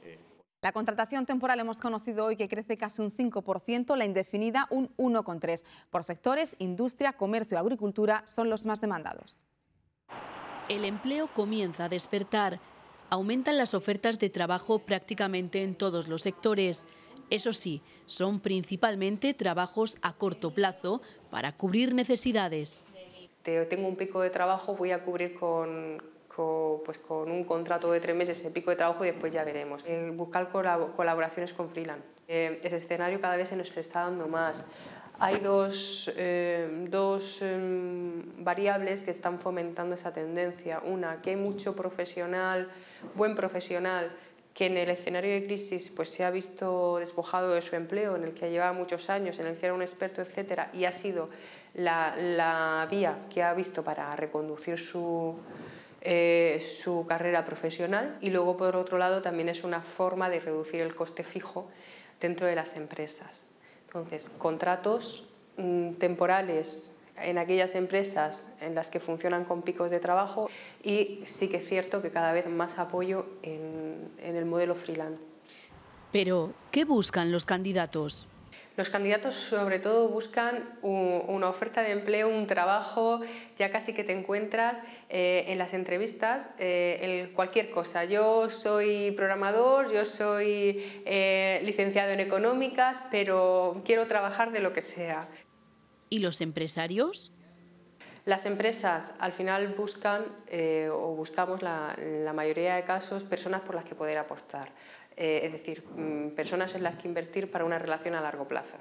Eh, la contratación temporal hemos conocido hoy que crece casi un 5%, la indefinida un 1,3%. Por sectores, industria, comercio, agricultura son los más demandados el empleo comienza a despertar. Aumentan las ofertas de trabajo prácticamente en todos los sectores. Eso sí, son principalmente trabajos a corto plazo para cubrir necesidades. Tengo un pico de trabajo, voy a cubrir con, pues con un contrato de tres meses ese pico de trabajo y después ya veremos. Eh, buscar colaboraciones con freelance. Eh, ese escenario cada vez se nos está dando más hay dos, em, dos em, variables que están fomentando esa tendencia. Una, que hay mucho profesional, buen profesional, que en el escenario de crisis pues, se ha visto despojado de su empleo, en el que ha llevado muchos años, en el que era un experto, etcétera, y ha sido la, vía que ha visto para reconducir su, eh, su carrera profesional. Y luego, por otro lado, también es una forma de reducir el coste fijo dentro de las empresas. Entonces, contratos mm, temporales en aquellas empresas en las que funcionan con picos de trabajo y sí que es cierto que cada vez más apoyo en, en el modelo freelance. Pero, ¿qué buscan los candidatos? Los candidatos sobre todo buscan una oferta de empleo, un trabajo, ya casi que te encuentras eh, en las entrevistas eh, el cualquier cosa. Yo soy programador, yo soy eh, licenciado en económicas, pero quiero trabajar de lo que sea. ¿Y los empresarios? Las empresas al final buscan o buscamos la, la mayoría de casos personas por las que poder apostar, es decir, mm, personas en las que invertir para una relación a largo plazo.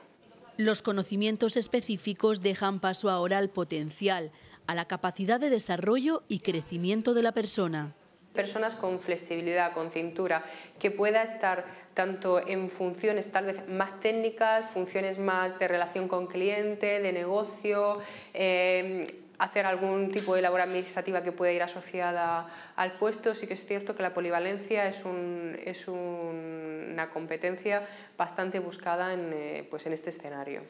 Los conocimientos específicos dejan paso ahora al potencial, a la capacidad de desarrollo y crecimiento de la persona personas con flexibilidad, con cintura, que pueda estar tanto en funciones tal vez más técnicas, funciones más de relación con cliente, de negocio, eh, hacer algún tipo de labor administrativa que pueda ir asociada al puesto. Sí que es cierto que la polivalencia es, una competencia bastante buscada en eh, pues este escenario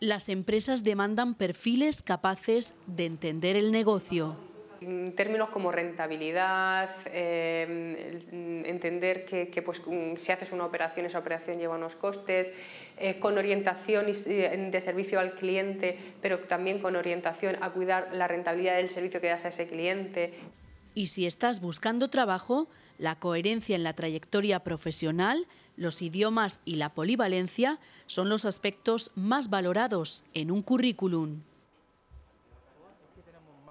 las empresas demandan perfiles capaces de entender el negocio. En términos como rentabilidad, em, entender que, pues, si haces una operación, esa operación lleva unos costes, eh, con orientación eh, de servicio al cliente, pero también con orientación a cuidar la rentabilidad del servicio que das a ese cliente. Y si estás buscando trabajo, la coherencia en la trayectoria profesional los idiomas y la polivalencia son los aspectos más valorados en un currículum.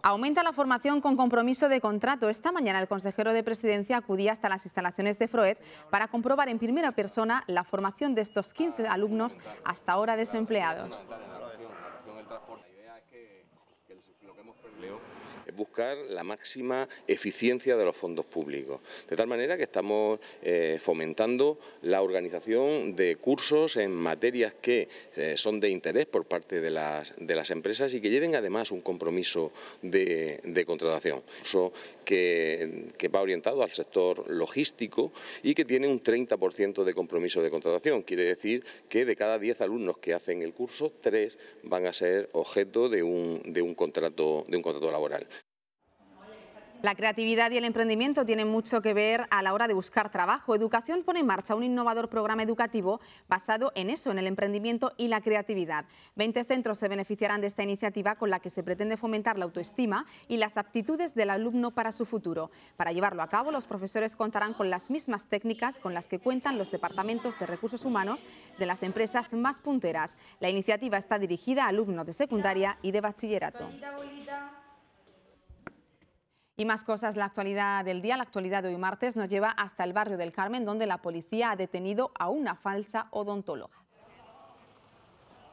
Aumenta la formación con compromiso de contrato. Esta mañana el consejero de presidencia acudía hasta las instalaciones de Froed para comprobar en primera persona la formación de estos 15 alumnos hasta ahora desempleados. buscar la máxima eficiencia de los fondos públicos. De tal manera que estamos eh, fomentando la organización de cursos en materias que eh, son de interés por parte de las, empresas y que lleven además un compromiso de, contratación. Eso que, que va orientado al sector logístico y que tiene un 30% de compromiso de contratación. Quiere decir que de cada 10 alumnos que hacen el curso, 3 van a ser objeto de un, contrato, de un contrato laboral. La creatividad y el emprendimiento tienen mucho que ver a la hora de buscar trabajo. Educación pone en marcha un innovador programa educativo basado en eso, en el emprendimiento y la creatividad. Veinte centros se beneficiarán de esta iniciativa con la que se pretende fomentar la autoestima y las aptitudes del alumno para su futuro. Para llevarlo a cabo, los profesores contarán con las mismas técnicas con las que cuentan los departamentos de recursos humanos de las empresas más punteras. La iniciativa está dirigida a alumnos de secundaria y de bachillerato. Y más cosas, la actualidad del día, la actualidad de hoy martes, nos lleva hasta el barrio del Carmen, donde la policía ha detenido a una falsa odontóloga.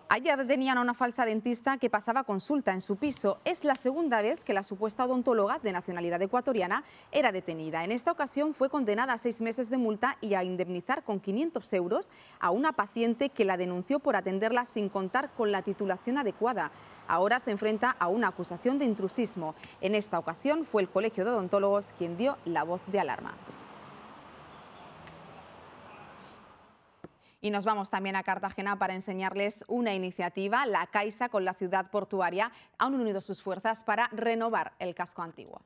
Allá detenían a una falsa dentista que pasaba consulta en su piso. Es la segunda vez que la supuesta odontóloga de nacionalidad ecuatoriana era detenida. En esta ocasión fue condenada a seis meses de multa y a indemnizar con 500 euros a una paciente que la denunció por atenderla sin contar con la titulación adecuada ahora se enfrenta a una acusación de intrusismo. En esta ocasión fue el Colegio de Odontólogos quien dio la voz de alarma. Y nos vamos también a Cartagena para enseñarles una iniciativa. La Caixa con la ciudad portuaria han unido sus fuerzas para renovar el casco antiguo.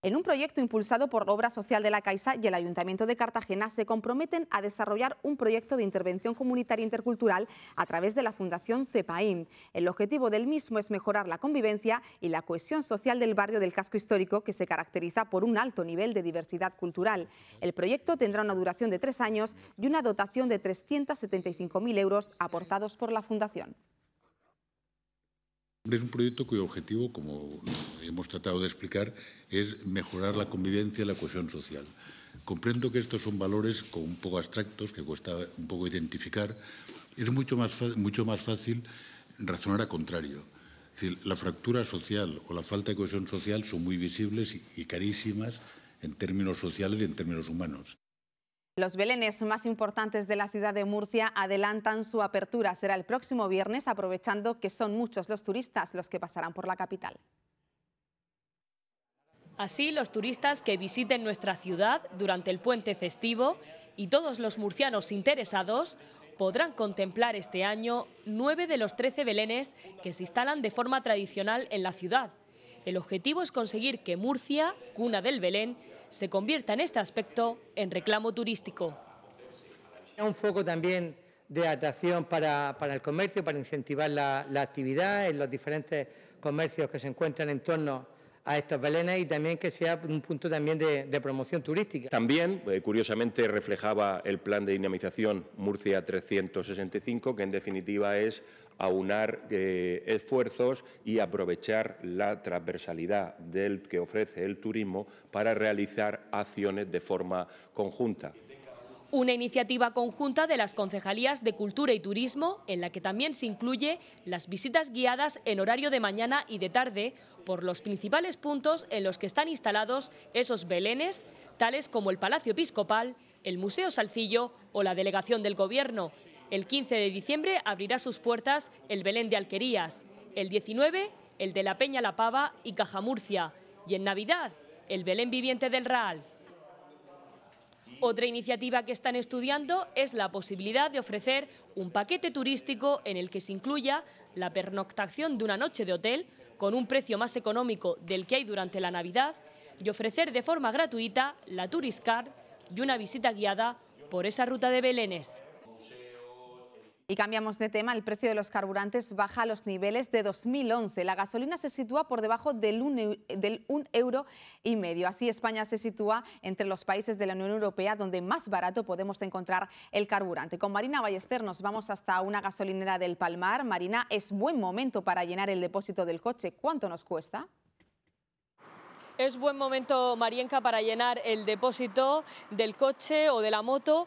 En un proyecto impulsado por Obra Social de la Caixa y el Ayuntamiento de Cartagena se comprometen a desarrollar un proyecto de intervención comunitaria intercultural a través de la Fundación CEPAIN. El objetivo del mismo es mejorar la convivencia y la cohesión social del barrio del casco histórico que se caracteriza por un alto nivel de diversidad cultural. El proyecto tendrá una duración de tres años y una dotación de 375.000 euros aportados por la Fundación. Es un proyecto cuyo objetivo, como hemos tratado de explicar es mejorar la convivencia y la cohesión social. Comprendo que estos son valores con un poco abstractos, que cuesta un poco identificar. Es mucho más, mucho más fácil razonar a contrario. la fractura social o la falta de cohesión social son muy visibles y carísimas en términos sociales y en términos humanos. Los belenes más importantes de la ciudad de Murcia adelantan su apertura. Será el próximo viernes, aprovechando que son muchos los turistas los que pasarán por la capital. Así, los turistas que visiten nuestra ciudad durante el puente festivo y todos los murcianos interesados podrán contemplar este año nueve de los trece belenes que se instalan de forma tradicional en la ciudad. El objetivo es conseguir que Murcia, cuna del Belén, se convierta en este aspecto en reclamo turístico. Un foco también de atracción para, el comercio, para incentivar la actividad en los diferentes comercios que se encuentran en torno a estas balenas y también que sea un punto también de, promoción turística. También, eh, curiosamente, reflejaba el plan de dinamización Murcia 365, que en definitiva es aunar eh, esfuerzos y aprovechar la transversalidad del que ofrece el turismo para realizar acciones de forma conjunta. Una iniciativa conjunta de las concejalías de Cultura y Turismo, en la que también se incluye las visitas guiadas en horario de mañana y de tarde por los principales puntos en los que están instalados esos belenes, tales como el Palacio Episcopal, el Museo Salcillo o la Delegación del Gobierno. El 15 de diciembre abrirá sus puertas el Belén de Alquerías, el 19 el de la Peña La Pava y Cajamurcia, y en Navidad el Belén Viviente del Raal. Otra iniciativa que están estudiando es la posibilidad de ofrecer un paquete turístico en el que se incluya la pernoctación de una noche de hotel con un precio más económico del que hay durante la Navidad y ofrecer de forma gratuita la Card y una visita guiada por esa ruta de Belénes. Y cambiamos de tema, el precio de los carburantes baja a los niveles de 2011. La gasolina se sitúa por debajo del 1,5 un euro y medio. Así España se sitúa entre los países de la Unión Europea donde más barato podemos encontrar el carburante. Con Marina Ballester nos vamos hasta una gasolinera del Palmar. Marina, es buen momento para llenar el depósito del coche. ¿Cuánto nos cuesta? Es buen momento, Marienca, para llenar el depósito del coche o de la moto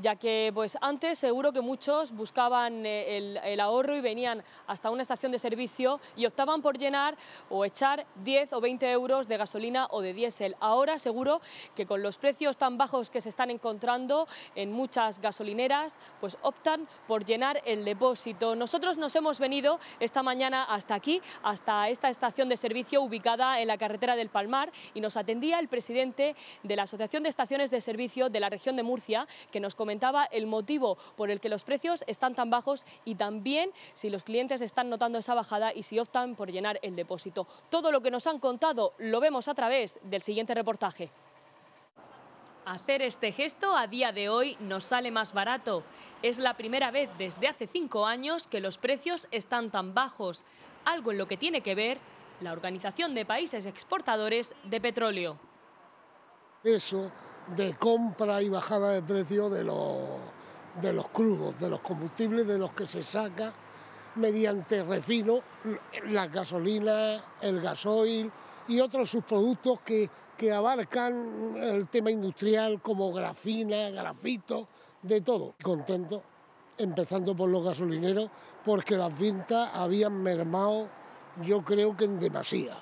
ya que pues, antes seguro que muchos buscaban eh, el, ahorro y venían hasta una estación de servicio y optaban por llenar o echar 10 o 20 euros de gasolina o de diésel. Ahora seguro que con los precios tan bajos que se están encontrando en muchas gasolineras, pues optan por llenar el depósito. Nosotros nos hemos venido esta mañana hasta aquí, hasta esta estación de servicio ubicada en la carretera del Palmar y nos atendía el presidente de la Asociación de Estaciones de Servicio de la región de Murcia, que nos comentaba el motivo por el que los precios están tan bajos y también si los clientes están notando esa bajada y si optan por llenar el depósito. Todo lo que nos han contado lo vemos a través del siguiente reportaje. Hacer este gesto a día de hoy nos sale más barato. Es la primera vez desde hace cinco años que los precios están tan bajos, algo en lo que tiene que ver la Organización de Países Exportadores de Petróleo. Eso de compra y bajada de precio de los, crudos, de los combustibles, de los que se saca mediante refino, la gasolina, el gasoil y otros subproductos que, que abarcan el tema industrial como grafina, grafito, de todo. Contento, empezando por los gasolineros, porque las ventas habían mermado yo creo que en demasía.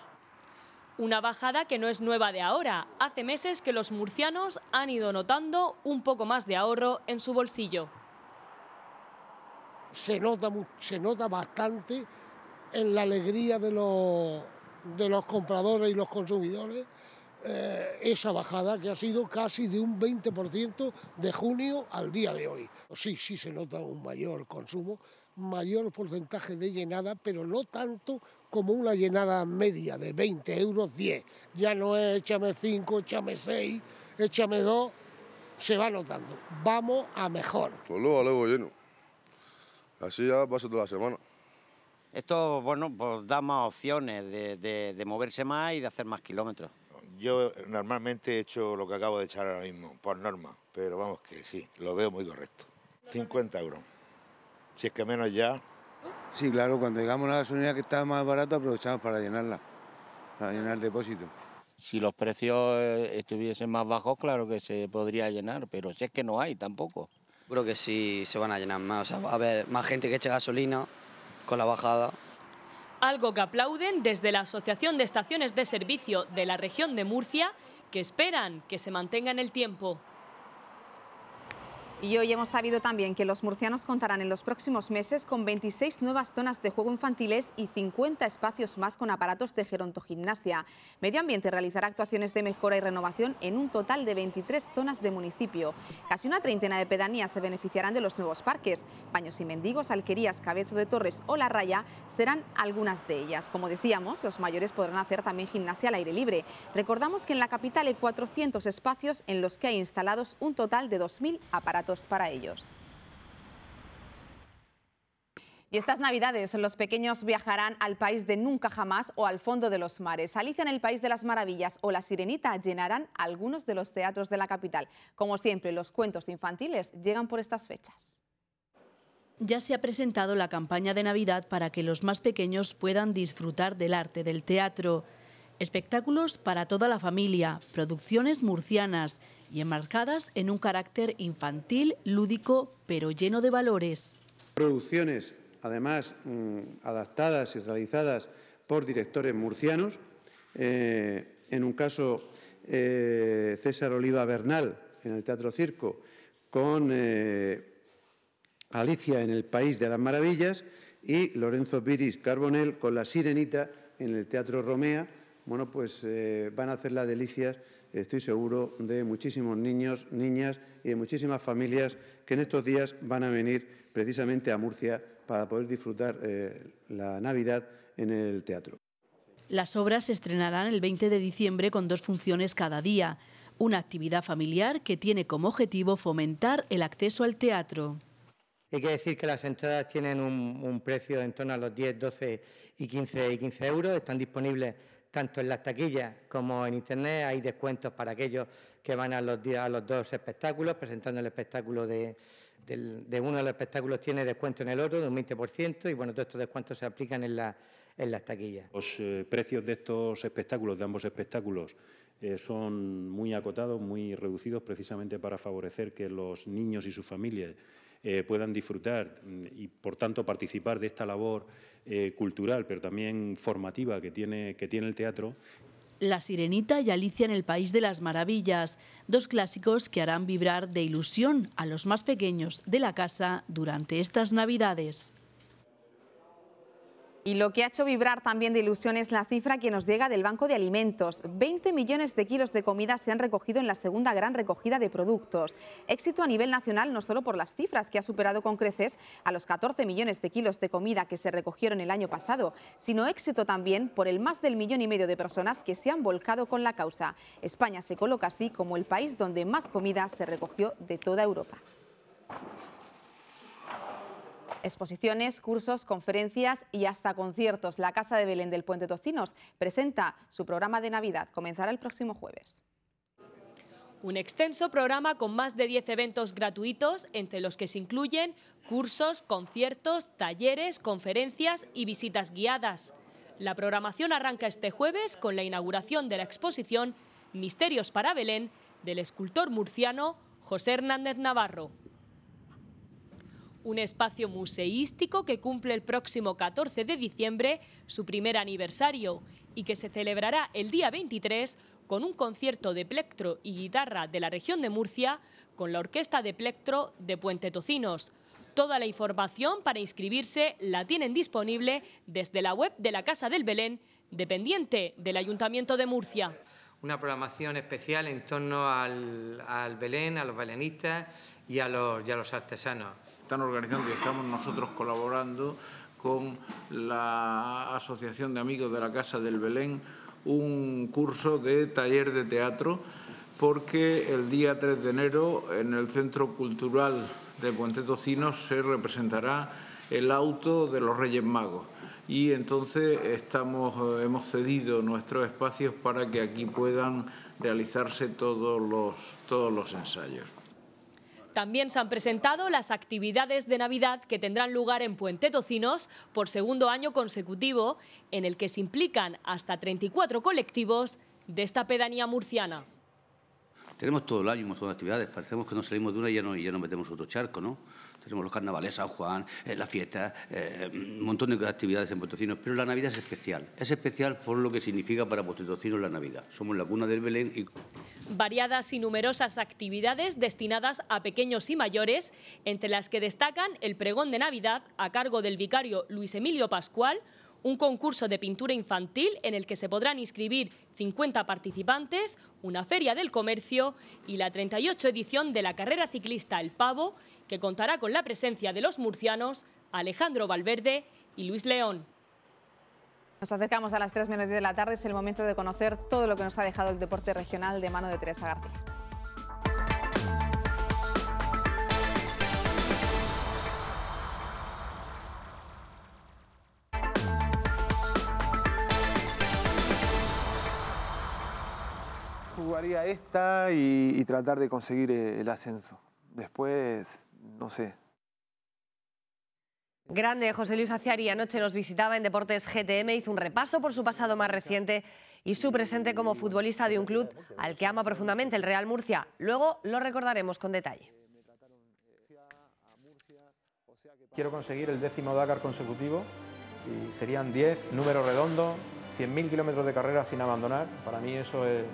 Una bajada que no es nueva de ahora. Hace meses que los murcianos han ido notando un poco más de ahorro en su bolsillo. Se nota, se nota bastante en la alegría de los, de los compradores y los consumidores eh, esa bajada que ha sido casi de un 20% de junio al día de hoy. Sí, sí se nota un mayor consumo, mayor porcentaje de llenada, pero no tanto como una llenada media de 20 euros 10. Ya no es échame 5, échame 6, échame 2, se va notando. Vamos a mejor. Pues luego lleno. Así ya pasa toda la semana. Esto, bueno, pues da más opciones de, de moverse más y de hacer más kilómetros. Yo normalmente he hecho lo que acabo de echar ahora mismo, por norma, pero vamos que sí, lo veo muy correcto. 50 euros. Si es que menos ya, Sí, claro, cuando llegamos a la gasolina que está más barata aprovechamos para llenarla, para llenar el depósito. Si los precios eh, estuviesen más bajos, claro que se podría llenar, pero si es que no hay tampoco. Creo que sí se van a llenar más, o sea, va a haber más gente que eche gasolina con la bajada. Algo que aplauden desde la Asociación de Estaciones de Servicio de la Región de Murcia, que esperan que se mantenga en el tiempo. Y hoy hemos sabido también que los murcianos contarán en los próximos meses con 26 nuevas zonas de juego infantiles y 50 espacios más con aparatos de gerontogimnasia. Medio Ambiente realizará actuaciones de mejora y renovación en un total de 23 zonas de municipio. Casi una treintena de pedanías se beneficiarán de los nuevos parques. Baños y Mendigos, Alquerías, Cabezo de Torres o La Raya serán algunas de ellas. Como decíamos, los mayores podrán hacer también gimnasia al aire libre. Recordamos que en la capital hay 400 espacios en los que hay instalados un total de 2.000 aparatos para ellos. Y estas Navidades los pequeños viajarán al país de nunca jamás o al fondo de los mares. Alicia en el País de las Maravillas o La Sirenita llenarán algunos de los teatros de la capital. Como siempre, los cuentos infantiles llegan por estas fechas. Ya se ha presentado la campaña de Navidad para que los más pequeños puedan disfrutar del arte del teatro. Espectáculos para toda la familia, producciones murcianas, y enmarcadas en un carácter infantil, lúdico, pero lleno de valores. Producciones, además, mm, adaptadas y realizadas por directores murcianos. Eh, en un caso, eh, César Oliva Bernal, en el Teatro Circo, con eh, Alicia en el País de las Maravillas y Lorenzo Piris Carbonel con La Sirenita en el Teatro Romea. Bueno, pues van a hacer las delicias estoy seguro, de muchísimos niños, niñas y de muchísimas familias que en estos días van a venir precisamente a Murcia para poder disfrutar eh, la Navidad en el teatro. Las obras se estrenarán el 20 de diciembre con dos funciones cada día, una actividad familiar que tiene como objetivo fomentar el acceso al teatro. Hay que decir que las entradas tienen un, un precio en torno a los 10, 12 y 15, y 15 euros, están disponibles tanto en las taquillas como en internet hay descuentos para aquellos que van a los, a los dos espectáculos, presentando el espectáculo de, uno de los espectáculos tiene descuento en el otro de un 20% y bueno, todos estos descuentos se aplican en, las taquillas. Los eh, precios de estos espectáculos, de ambos espectáculos, eh, son muy acotados, muy reducidos, precisamente para favorecer que los niños y sus familias eh, puedan disfrutar mm, y, por tanto, participar de esta labor eh, cultural, pero también formativa que que tiene el teatro. La Sirenita y Alicia en el País de las Maravillas, dos clásicos que harán vibrar de ilusión a los más pequeños de la casa durante estas Navidades. Y lo que ha hecho vibrar también de ilusión es la cifra que nos llega del Banco de Alimentos. 20 millones de kilos de comida se han recogido en la segunda gran recogida de productos. Éxito a nivel nacional no solo por las cifras que ha superado con creces a los 14 millones de kilos de comida que se recogieron el año pasado, sino éxito también por el más del millón y medio de personas que se han volcado con la causa. España se coloca así como el país donde más comida se recogió de toda Europa. Exposiciones, cursos, conferencias y hasta conciertos. La Casa de Belén del Puente Tocinos presenta su programa de Navidad. Comenzará el próximo jueves. Un extenso programa con más de 10 eventos gratuitos, entre los que se incluyen cursos, conciertos, talleres, conferencias y visitas guiadas. La programación arranca este jueves con la inauguración de la exposición Misterios para Belén del escultor murciano José Hernández Navarro un espacio museístico que cumple el próximo 14 de diciembre su primer aniversario y que se celebrará el día 23 con un concierto de plectro y guitarra de la región de Murcia con la Orquesta de Plectro de Puente Tocinos. Toda la información para inscribirse la tienen disponible desde la web de la Casa del Belén, dependiente del Ayuntamiento de Murcia. Una programación especial en torno al, Belén, a los belenistas y a los artesanos están organizando y estamos nosotros colaborando con la Asociación de Amigos de la Casa del Belén un curso de taller de teatro porque el día 3 de enero en el Centro Cultural de Puente Tocino se representará el auto de los Reyes Magos y entonces estamos, eh, hemos cedido nuestros espacios para que aquí puedan realizarse todos los, todos los ensayos. También se han presentado las actividades de Navidad que tendrán lugar en Puente Tocinos por segundo año consecutivo, en el que se implican hasta 34 colectivos de esta pedanía murciana. Tenemos todo el año muchas actividades, parecemos que nos salimos de una y ya, no, nos metemos otro charco, ¿no? Tenemos los carnavales, San Juan, eh, la fiesta, eh, un montón de actividades en Puertocinos, pero la Navidad es especial. Es especial por lo que significa para Puertocinos la Navidad. Somos la cuna del Belén y... Variadas y numerosas actividades destinadas a pequeños y mayores, entre las que destacan el pregón de Navidad a cargo del vicario Luis Emilio Pascual, un concurso de pintura infantil en el que se podrán inscribir 50 participantes, una feria del comercio y la 38 edición de la carrera ciclista El Pavo, que contará con la presencia de los murcianos Alejandro Valverde y Luis León. Nos acercamos a las 3 menos de la tarde, es el momento de conocer todo lo que nos ha dejado el deporte regional de mano de Teresa García. esta y, y tratar de conseguir eh, el ascenso. Después, no sé, Grande, José Luis Aciari anoche nos visitaba en Deportes GTM, hizo un repaso por su pasado más reciente y su presente como futbolista de un club al que ama profundamente, el Real Murcia. Luego lo recordaremos con detalle. Quiero conseguir el décimo Dakar consecutivo y serían 10, número redondo, 100.000 kilómetros de carrera sin abandonar. Para mí eso es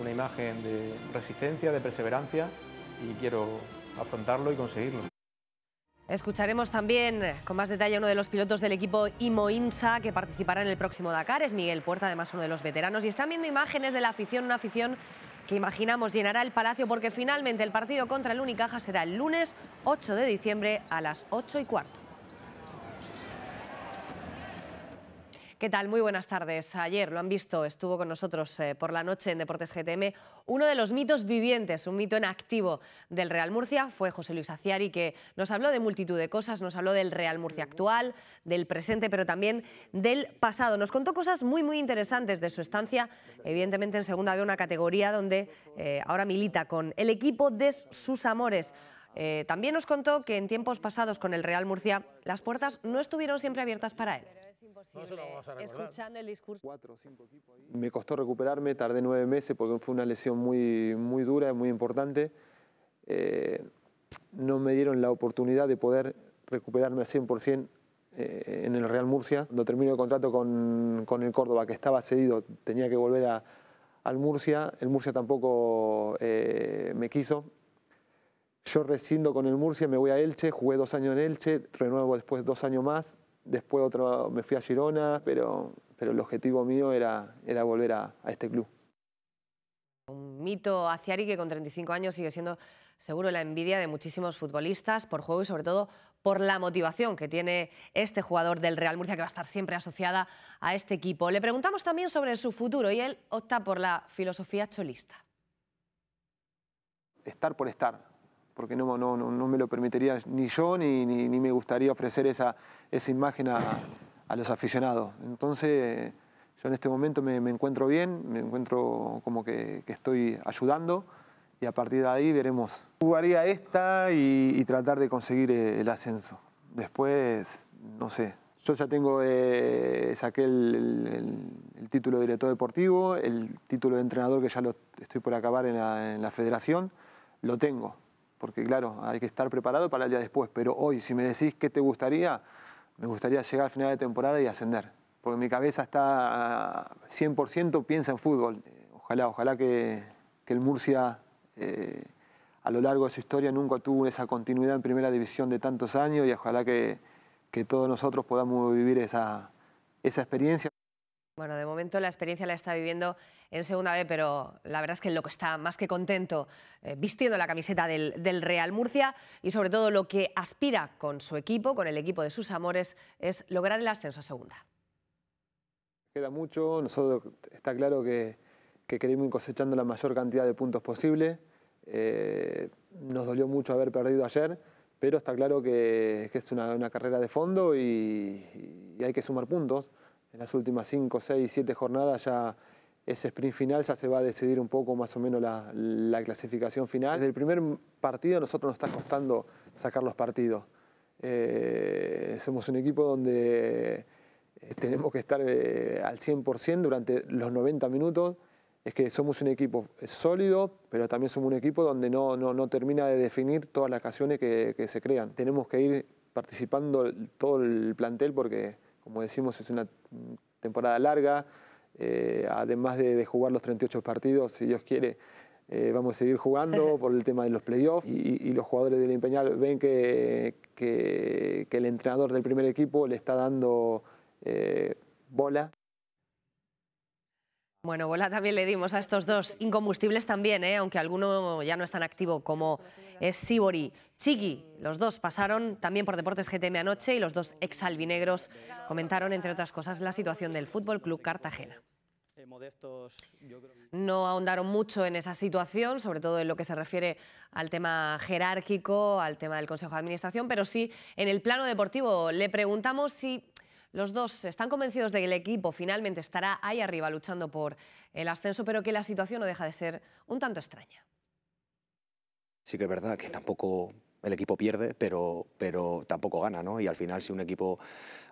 una imagen de resistencia, de perseverancia y quiero afrontarlo y conseguirlo. Escucharemos también con más detalle a uno de los pilotos del equipo IMOINSA que participará en el próximo Dakar, es Miguel Puerta, además uno de los veteranos, y están viendo imágenes de la afición, una afición que imaginamos llenará el Palacio porque finalmente el partido contra el Unicaja será el lunes 8 de diciembre a las 8 y cuarto. ¿Qué tal? Muy buenas tardes. Ayer lo han visto, estuvo con nosotros eh, por la noche en Deportes GTM uno de los mitos vivientes, un mito en activo del Real Murcia, fue José Luis Aciari, que nos habló de multitud de cosas, nos habló del Real Murcia actual, del presente, pero también del pasado. Nos contó cosas muy, muy interesantes de su estancia, evidentemente en segunda de una categoría donde eh, ahora milita con el equipo de sus amores. Eh, también nos contó que en tiempos pasados con el Real Murcia las puertas no estuvieron siempre abiertas para él el discurso. Me costó recuperarme, tardé nueve meses porque fue una lesión muy, muy dura, muy importante. Eh, no me dieron la oportunidad de poder recuperarme al 100% eh, en el Real Murcia. Cuando termino el contrato con, con, el Córdoba, que estaba cedido, tenía que volver a, al Murcia. El Murcia tampoco eh, me quiso. Yo rescindo con el Murcia, me voy a Elche, jugué dos años en Elche, renuevo después dos años más, Después otro, me fui a Girona, pero, pero el objetivo mío era, era volver a, este club. Un mito Ciari que con 35 años sigue siendo seguro la envidia de muchísimos futbolistas por juego y sobre todo por la motivación que tiene este jugador del Real Murcia que va a estar siempre asociada a este equipo. Le preguntamos también sobre su futuro y él opta por la filosofía cholista. Estar por estar, porque no, no, no me lo permitiría ni yo ni me gustaría ofrecer esa, esa imagen a, a los aficionados. Entonces, yo en este momento me, me encuentro bien, me encuentro como que, estoy ayudando y a partir de ahí veremos. Jugaría esta y, tratar de conseguir eh, el ascenso. Después, no sé, yo ya tengo, eh, saqué el, título de director deportivo, el título de entrenador que ya lo estoy por acabar en la, en la, federación, lo tengo. Porque claro, hay que estar preparado para el día después. Pero hoy, si me decís qué te gustaría, me gustaría llegar al final de temporada y ascender, porque mi cabeza está 100% piensa en fútbol. Ojalá, ojalá que, el Murcia eh, a lo largo de su historia nunca tuvo esa continuidad en primera división de tantos años y ojalá que, que todos nosotros podamos vivir esa, esa experiencia. Bueno, de momento la experiencia la está viviendo en segunda B, pero la verdad es que lo que está más que contento eh, vistiendo la camiseta del, Real Murcia y sobre todo lo que aspira con su equipo, con el equipo de sus amores, es lograr el ascenso a segunda. Queda mucho, nosotros está claro que, queremos ir cosechando la mayor cantidad de puntos posible. Eh, nos dolió mucho haber perdido ayer, pero está claro que, es una, carrera de fondo y hay que sumar puntos en las últimas 5, 6, 7 jornadas ya ese sprint final ya se va a decidir un poco más o menos la, clasificación final. Desde el primer partido a nosotros nos está costando sacar los partidos. Eh, somos un equipo donde eh, tenemos que estar eh, al 100% durante los 90 minutos. Es que somos un equipo sólido, pero también somos un equipo donde no, no, no termina de definir todas las ocasiones que, que se crean. Tenemos que ir participando todo el plantel porque como decimos, es una temporada larga. Eh, además de, jugar los 38 partidos, si Dios quiere, eh, vamos a seguir jugando [laughs] por el tema de los playoffs. Y, los jugadores del Impeñal ven que, que, el entrenador del primer equipo le está dando eh, bola. Bueno, bola también le dimos a estos dos incombustibles también, ¿eh? aunque alguno ya no es tan activo como es Sibori. Chiqui, los dos pasaron también por Deportes GTM anoche y los dos exalbinegros comentaron, entre otras cosas, la situación del Fútbol Club Cartagena. No ahondaron mucho en esa situación, sobre todo en lo que se refiere al tema jerárquico, al tema del Consejo de Administración, pero sí en el plano deportivo. Le preguntamos si los dos están convencidos de que el equipo finalmente estará ahí arriba luchando por el ascenso, pero que la situación no deja de ser un tanto extraña. Sí que es verdad que tampoco el equipo pierde, pero, pero tampoco gana, ¿no? Y al final, si un equipo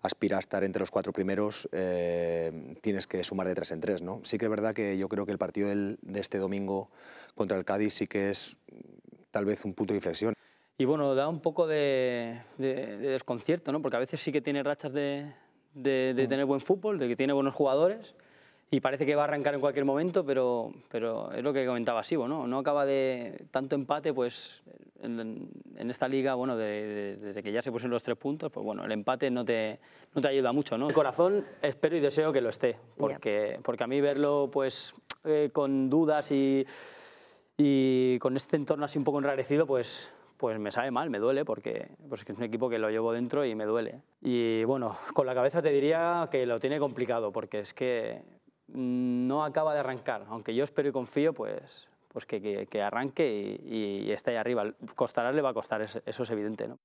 aspira a estar entre los cuatro primeros, eh, tienes que sumar de tres en tres, ¿no? Sí que es verdad que yo creo que el partido de este domingo contra el Cádiz sí que es mm, tal vez un punto de inflexión. Y bueno, da un poco de, de desconcierto, ¿no? Porque a veces sí que tiene rachas de, de, tener buen fútbol, de que tiene buenos jugadores y parece que va a arrancar en cualquier momento, pero, pero es lo que comentaba Sibo, ¿no? acaba de tanto empate, pues en, esta liga, bueno, desde que ya se pusieron los tres puntos, pues bueno, el empate no te, no te ayuda mucho, ¿no? El corazón espero y deseo que lo esté, porque, porque a mí verlo pues eh, con dudas y, y con este entorno así un poco enrarecido, pues pues me sabe mal, me duele, porque pues es un equipo que lo llevo dentro y me duele. Y bueno, [laughs] con la cabeza te diría que lo tiene complicado, porque es que mm, no acaba de arrancar, aunque yo espero y confío, pues pues que, que, arranque y, y, esté ahí arriba. Costará, le va a costar, eso es evidente. ¿no?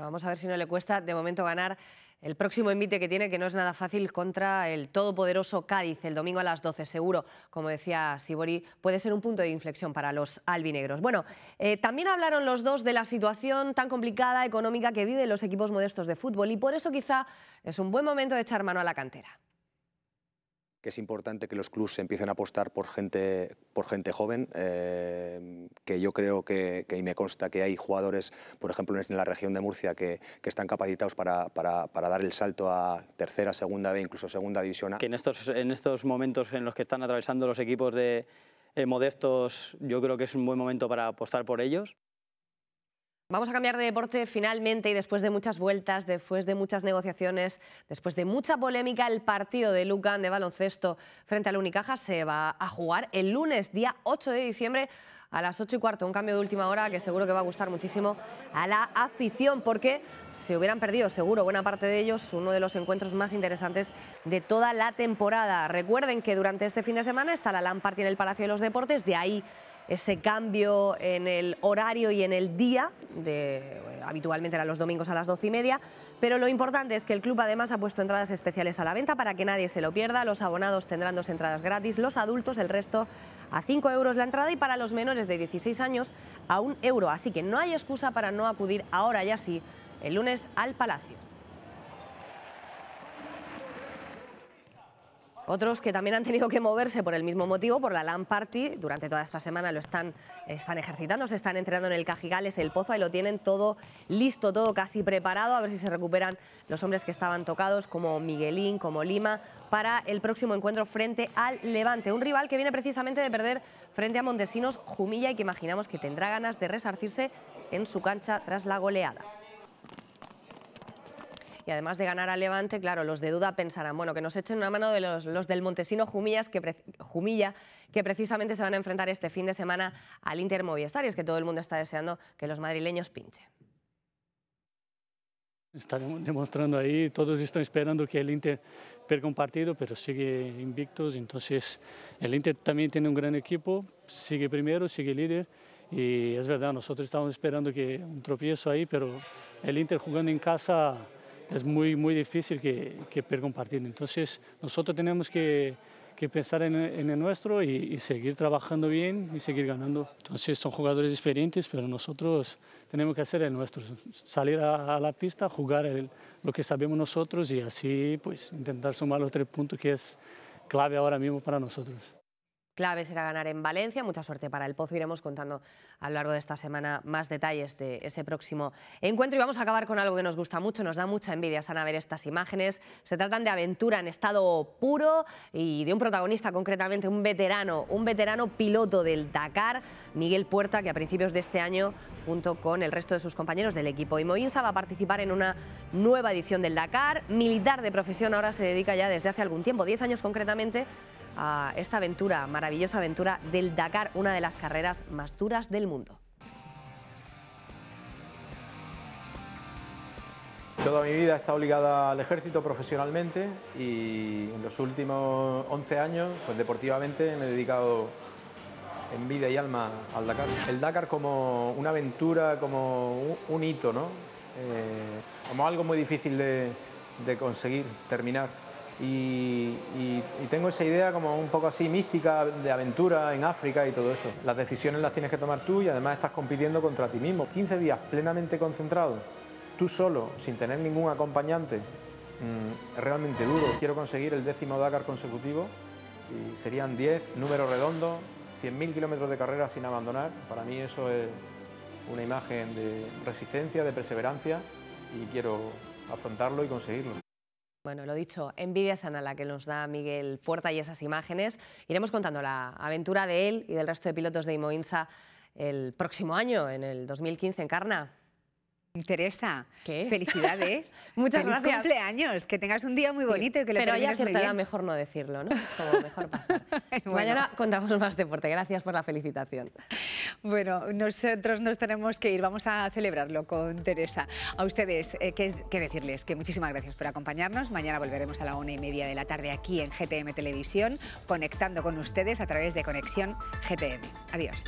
Vamos a ver si no le cuesta de momento ganar el próximo envite que tiene, que no es nada fácil, contra el todopoderoso Cádiz, el domingo a las 12, seguro, como decía Sibori, puede ser un punto de inflexión para los albinegros. Bueno, eh, también hablaron los dos de la situación tan complicada económica que viven los equipos modestos de fútbol y por eso quizá es un buen momento de echar mano a la cantera es importante que los clubes empiecen a apostar por gente, por gente joven, eh, que yo creo que, y me consta que hay jugadores, por ejemplo, en la región de Murcia, que, están capacitados para, dar el salto a tercera, segunda B, incluso segunda división A. Que en estos, en estos momentos en los que están atravesando los equipos de eh, modestos, yo creo que es un buen momento para apostar por ellos. Vamos a cambiar de deporte finalmente y después de muchas vueltas, después de muchas negociaciones, después de mucha polémica, el partido de Lucan de baloncesto frente al Unicaja se va a jugar el lunes, día 8 de diciembre, a las 8 y cuarto. Un cambio de última hora que seguro que va a gustar muchísimo a la afición, porque se hubieran perdido, seguro, buena parte de ellos, uno de los encuentros más interesantes de toda la temporada. Recuerden que durante este fin de semana está la LAN en el Palacio de los Deportes, de ahí ese cambio en el horario y en el día, de, habitualmente eran los domingos a las doce y media, pero lo importante es que el club además ha puesto entradas especiales a la venta para que nadie se lo pierda, los abonados tendrán dos entradas gratis, los adultos el resto a 5 euros la entrada y para los menores de 16 años a un euro, así que no hay excusa para no acudir ahora y así el lunes al Palacio. Otros que también han tenido que moverse por el mismo motivo, por la LAN Party, durante toda esta semana lo están, están ejercitando, se están entrenando en el Cajigales, el Pozo, y lo tienen todo listo, todo casi preparado, a ver si se recuperan los hombres que estaban tocados, como Miguelín, como Lima, para el próximo encuentro frente al Levante, un rival que viene precisamente de perder frente a Montesinos Jumilla y que imaginamos que tendrá ganas de resarcirse en su cancha tras la goleada. Y además de ganar a Levante, claro, los de duda pensarán, bueno, que nos echen una mano de los, del Montesino Jumillas, que Jumilla, que precisamente se van a enfrentar este fin de semana al Inter Movistar. Y es que todo el mundo está deseando que los madrileños pinchen. Está demostrando ahí, todos están esperando que el Inter perca un partido, pero sigue invictos, entonces el Inter también tiene un gran equipo, sigue primero, sigue líder, y es verdad, nosotros estábamos esperando que un tropiezo ahí, pero el Inter jugando en casa es muy, muy difícil que, que pierda un partido. Entonces nosotros tenemos que, pensar en, el nuestro y, seguir trabajando bien y seguir ganando. Entonces son jugadores experientes, pero nosotros tenemos que hacer el nuestro, salir a, la pista, jugar lo que sabemos nosotros y así pues intentar sumar los tres puntos que es clave ahora mismo para nosotros clave será ganar en Valencia. Mucha suerte para el Pozo. Iremos contando a lo largo de esta semana más detalles de ese próximo encuentro. Y vamos a acabar con algo que nos gusta mucho. Nos da mucha envidia, Sana, ver estas imágenes. Se tratan de aventura en estado puro y de un protagonista, concretamente un veterano, un veterano piloto del Dakar, Miguel Puerta, que a principios de este año, junto con el resto de sus compañeros del equipo Imoinsa, va a participar en una nueva edición del Dakar. Militar de profesión, ahora se dedica ya desde hace algún tiempo, 10 años concretamente, a esta aventura, maravillosa aventura del Dakar, una de las carreras más duras del mundo. Toda mi vida he estado ligada al ejército profesionalmente y en los últimos 11 años, pues deportivamente me he dedicado en vida y alma al Dakar. El Dakar como una aventura, como un hito, ¿no? Eh, como algo muy difícil de conseguir, terminar. Y, tengo esa idea como un poco así mística de aventura en África y todo eso. Las decisiones las tienes que tomar tú y además estás compitiendo contra ti mismo. 15 días plenamente concentrado, tú solo, sin tener ningún acompañante, es mm, realmente duro. Quiero conseguir el décimo Dakar consecutivo y serían 10, números redondo, 100.000 kilómetros de carrera sin abandonar. Para mí eso es una imagen de resistencia, de perseverancia y quiero afrontarlo y conseguirlo. Bueno, lo dicho, envidia sana la que nos da Miguel Puerta y esas imágenes. Iremos contando la aventura de él y del resto de pilotos de Imoinsa el próximo año, en el 2015 en Carna. Teresa, felicidades. [laughs] Muchas gracias. cumpleaños, que tengas un día muy bonito y que lo Pero ya cierta mejor no decirlo, ¿no? [laughs] Como mejor pasar. [laughs] Mañana contamos más deporte. Gracias por la felicitación. Bueno, nosotros nos tenemos que ir. Vamos a celebrarlo con Teresa. A ustedes, ¿qué, eh, ¿qué, decirles? Que muchísimas gracias por acompañarnos. Mañana volveremos a la una y media de la tarde aquí en GTM Televisión, conectando con ustedes a través de Conexión GTM. Adiós.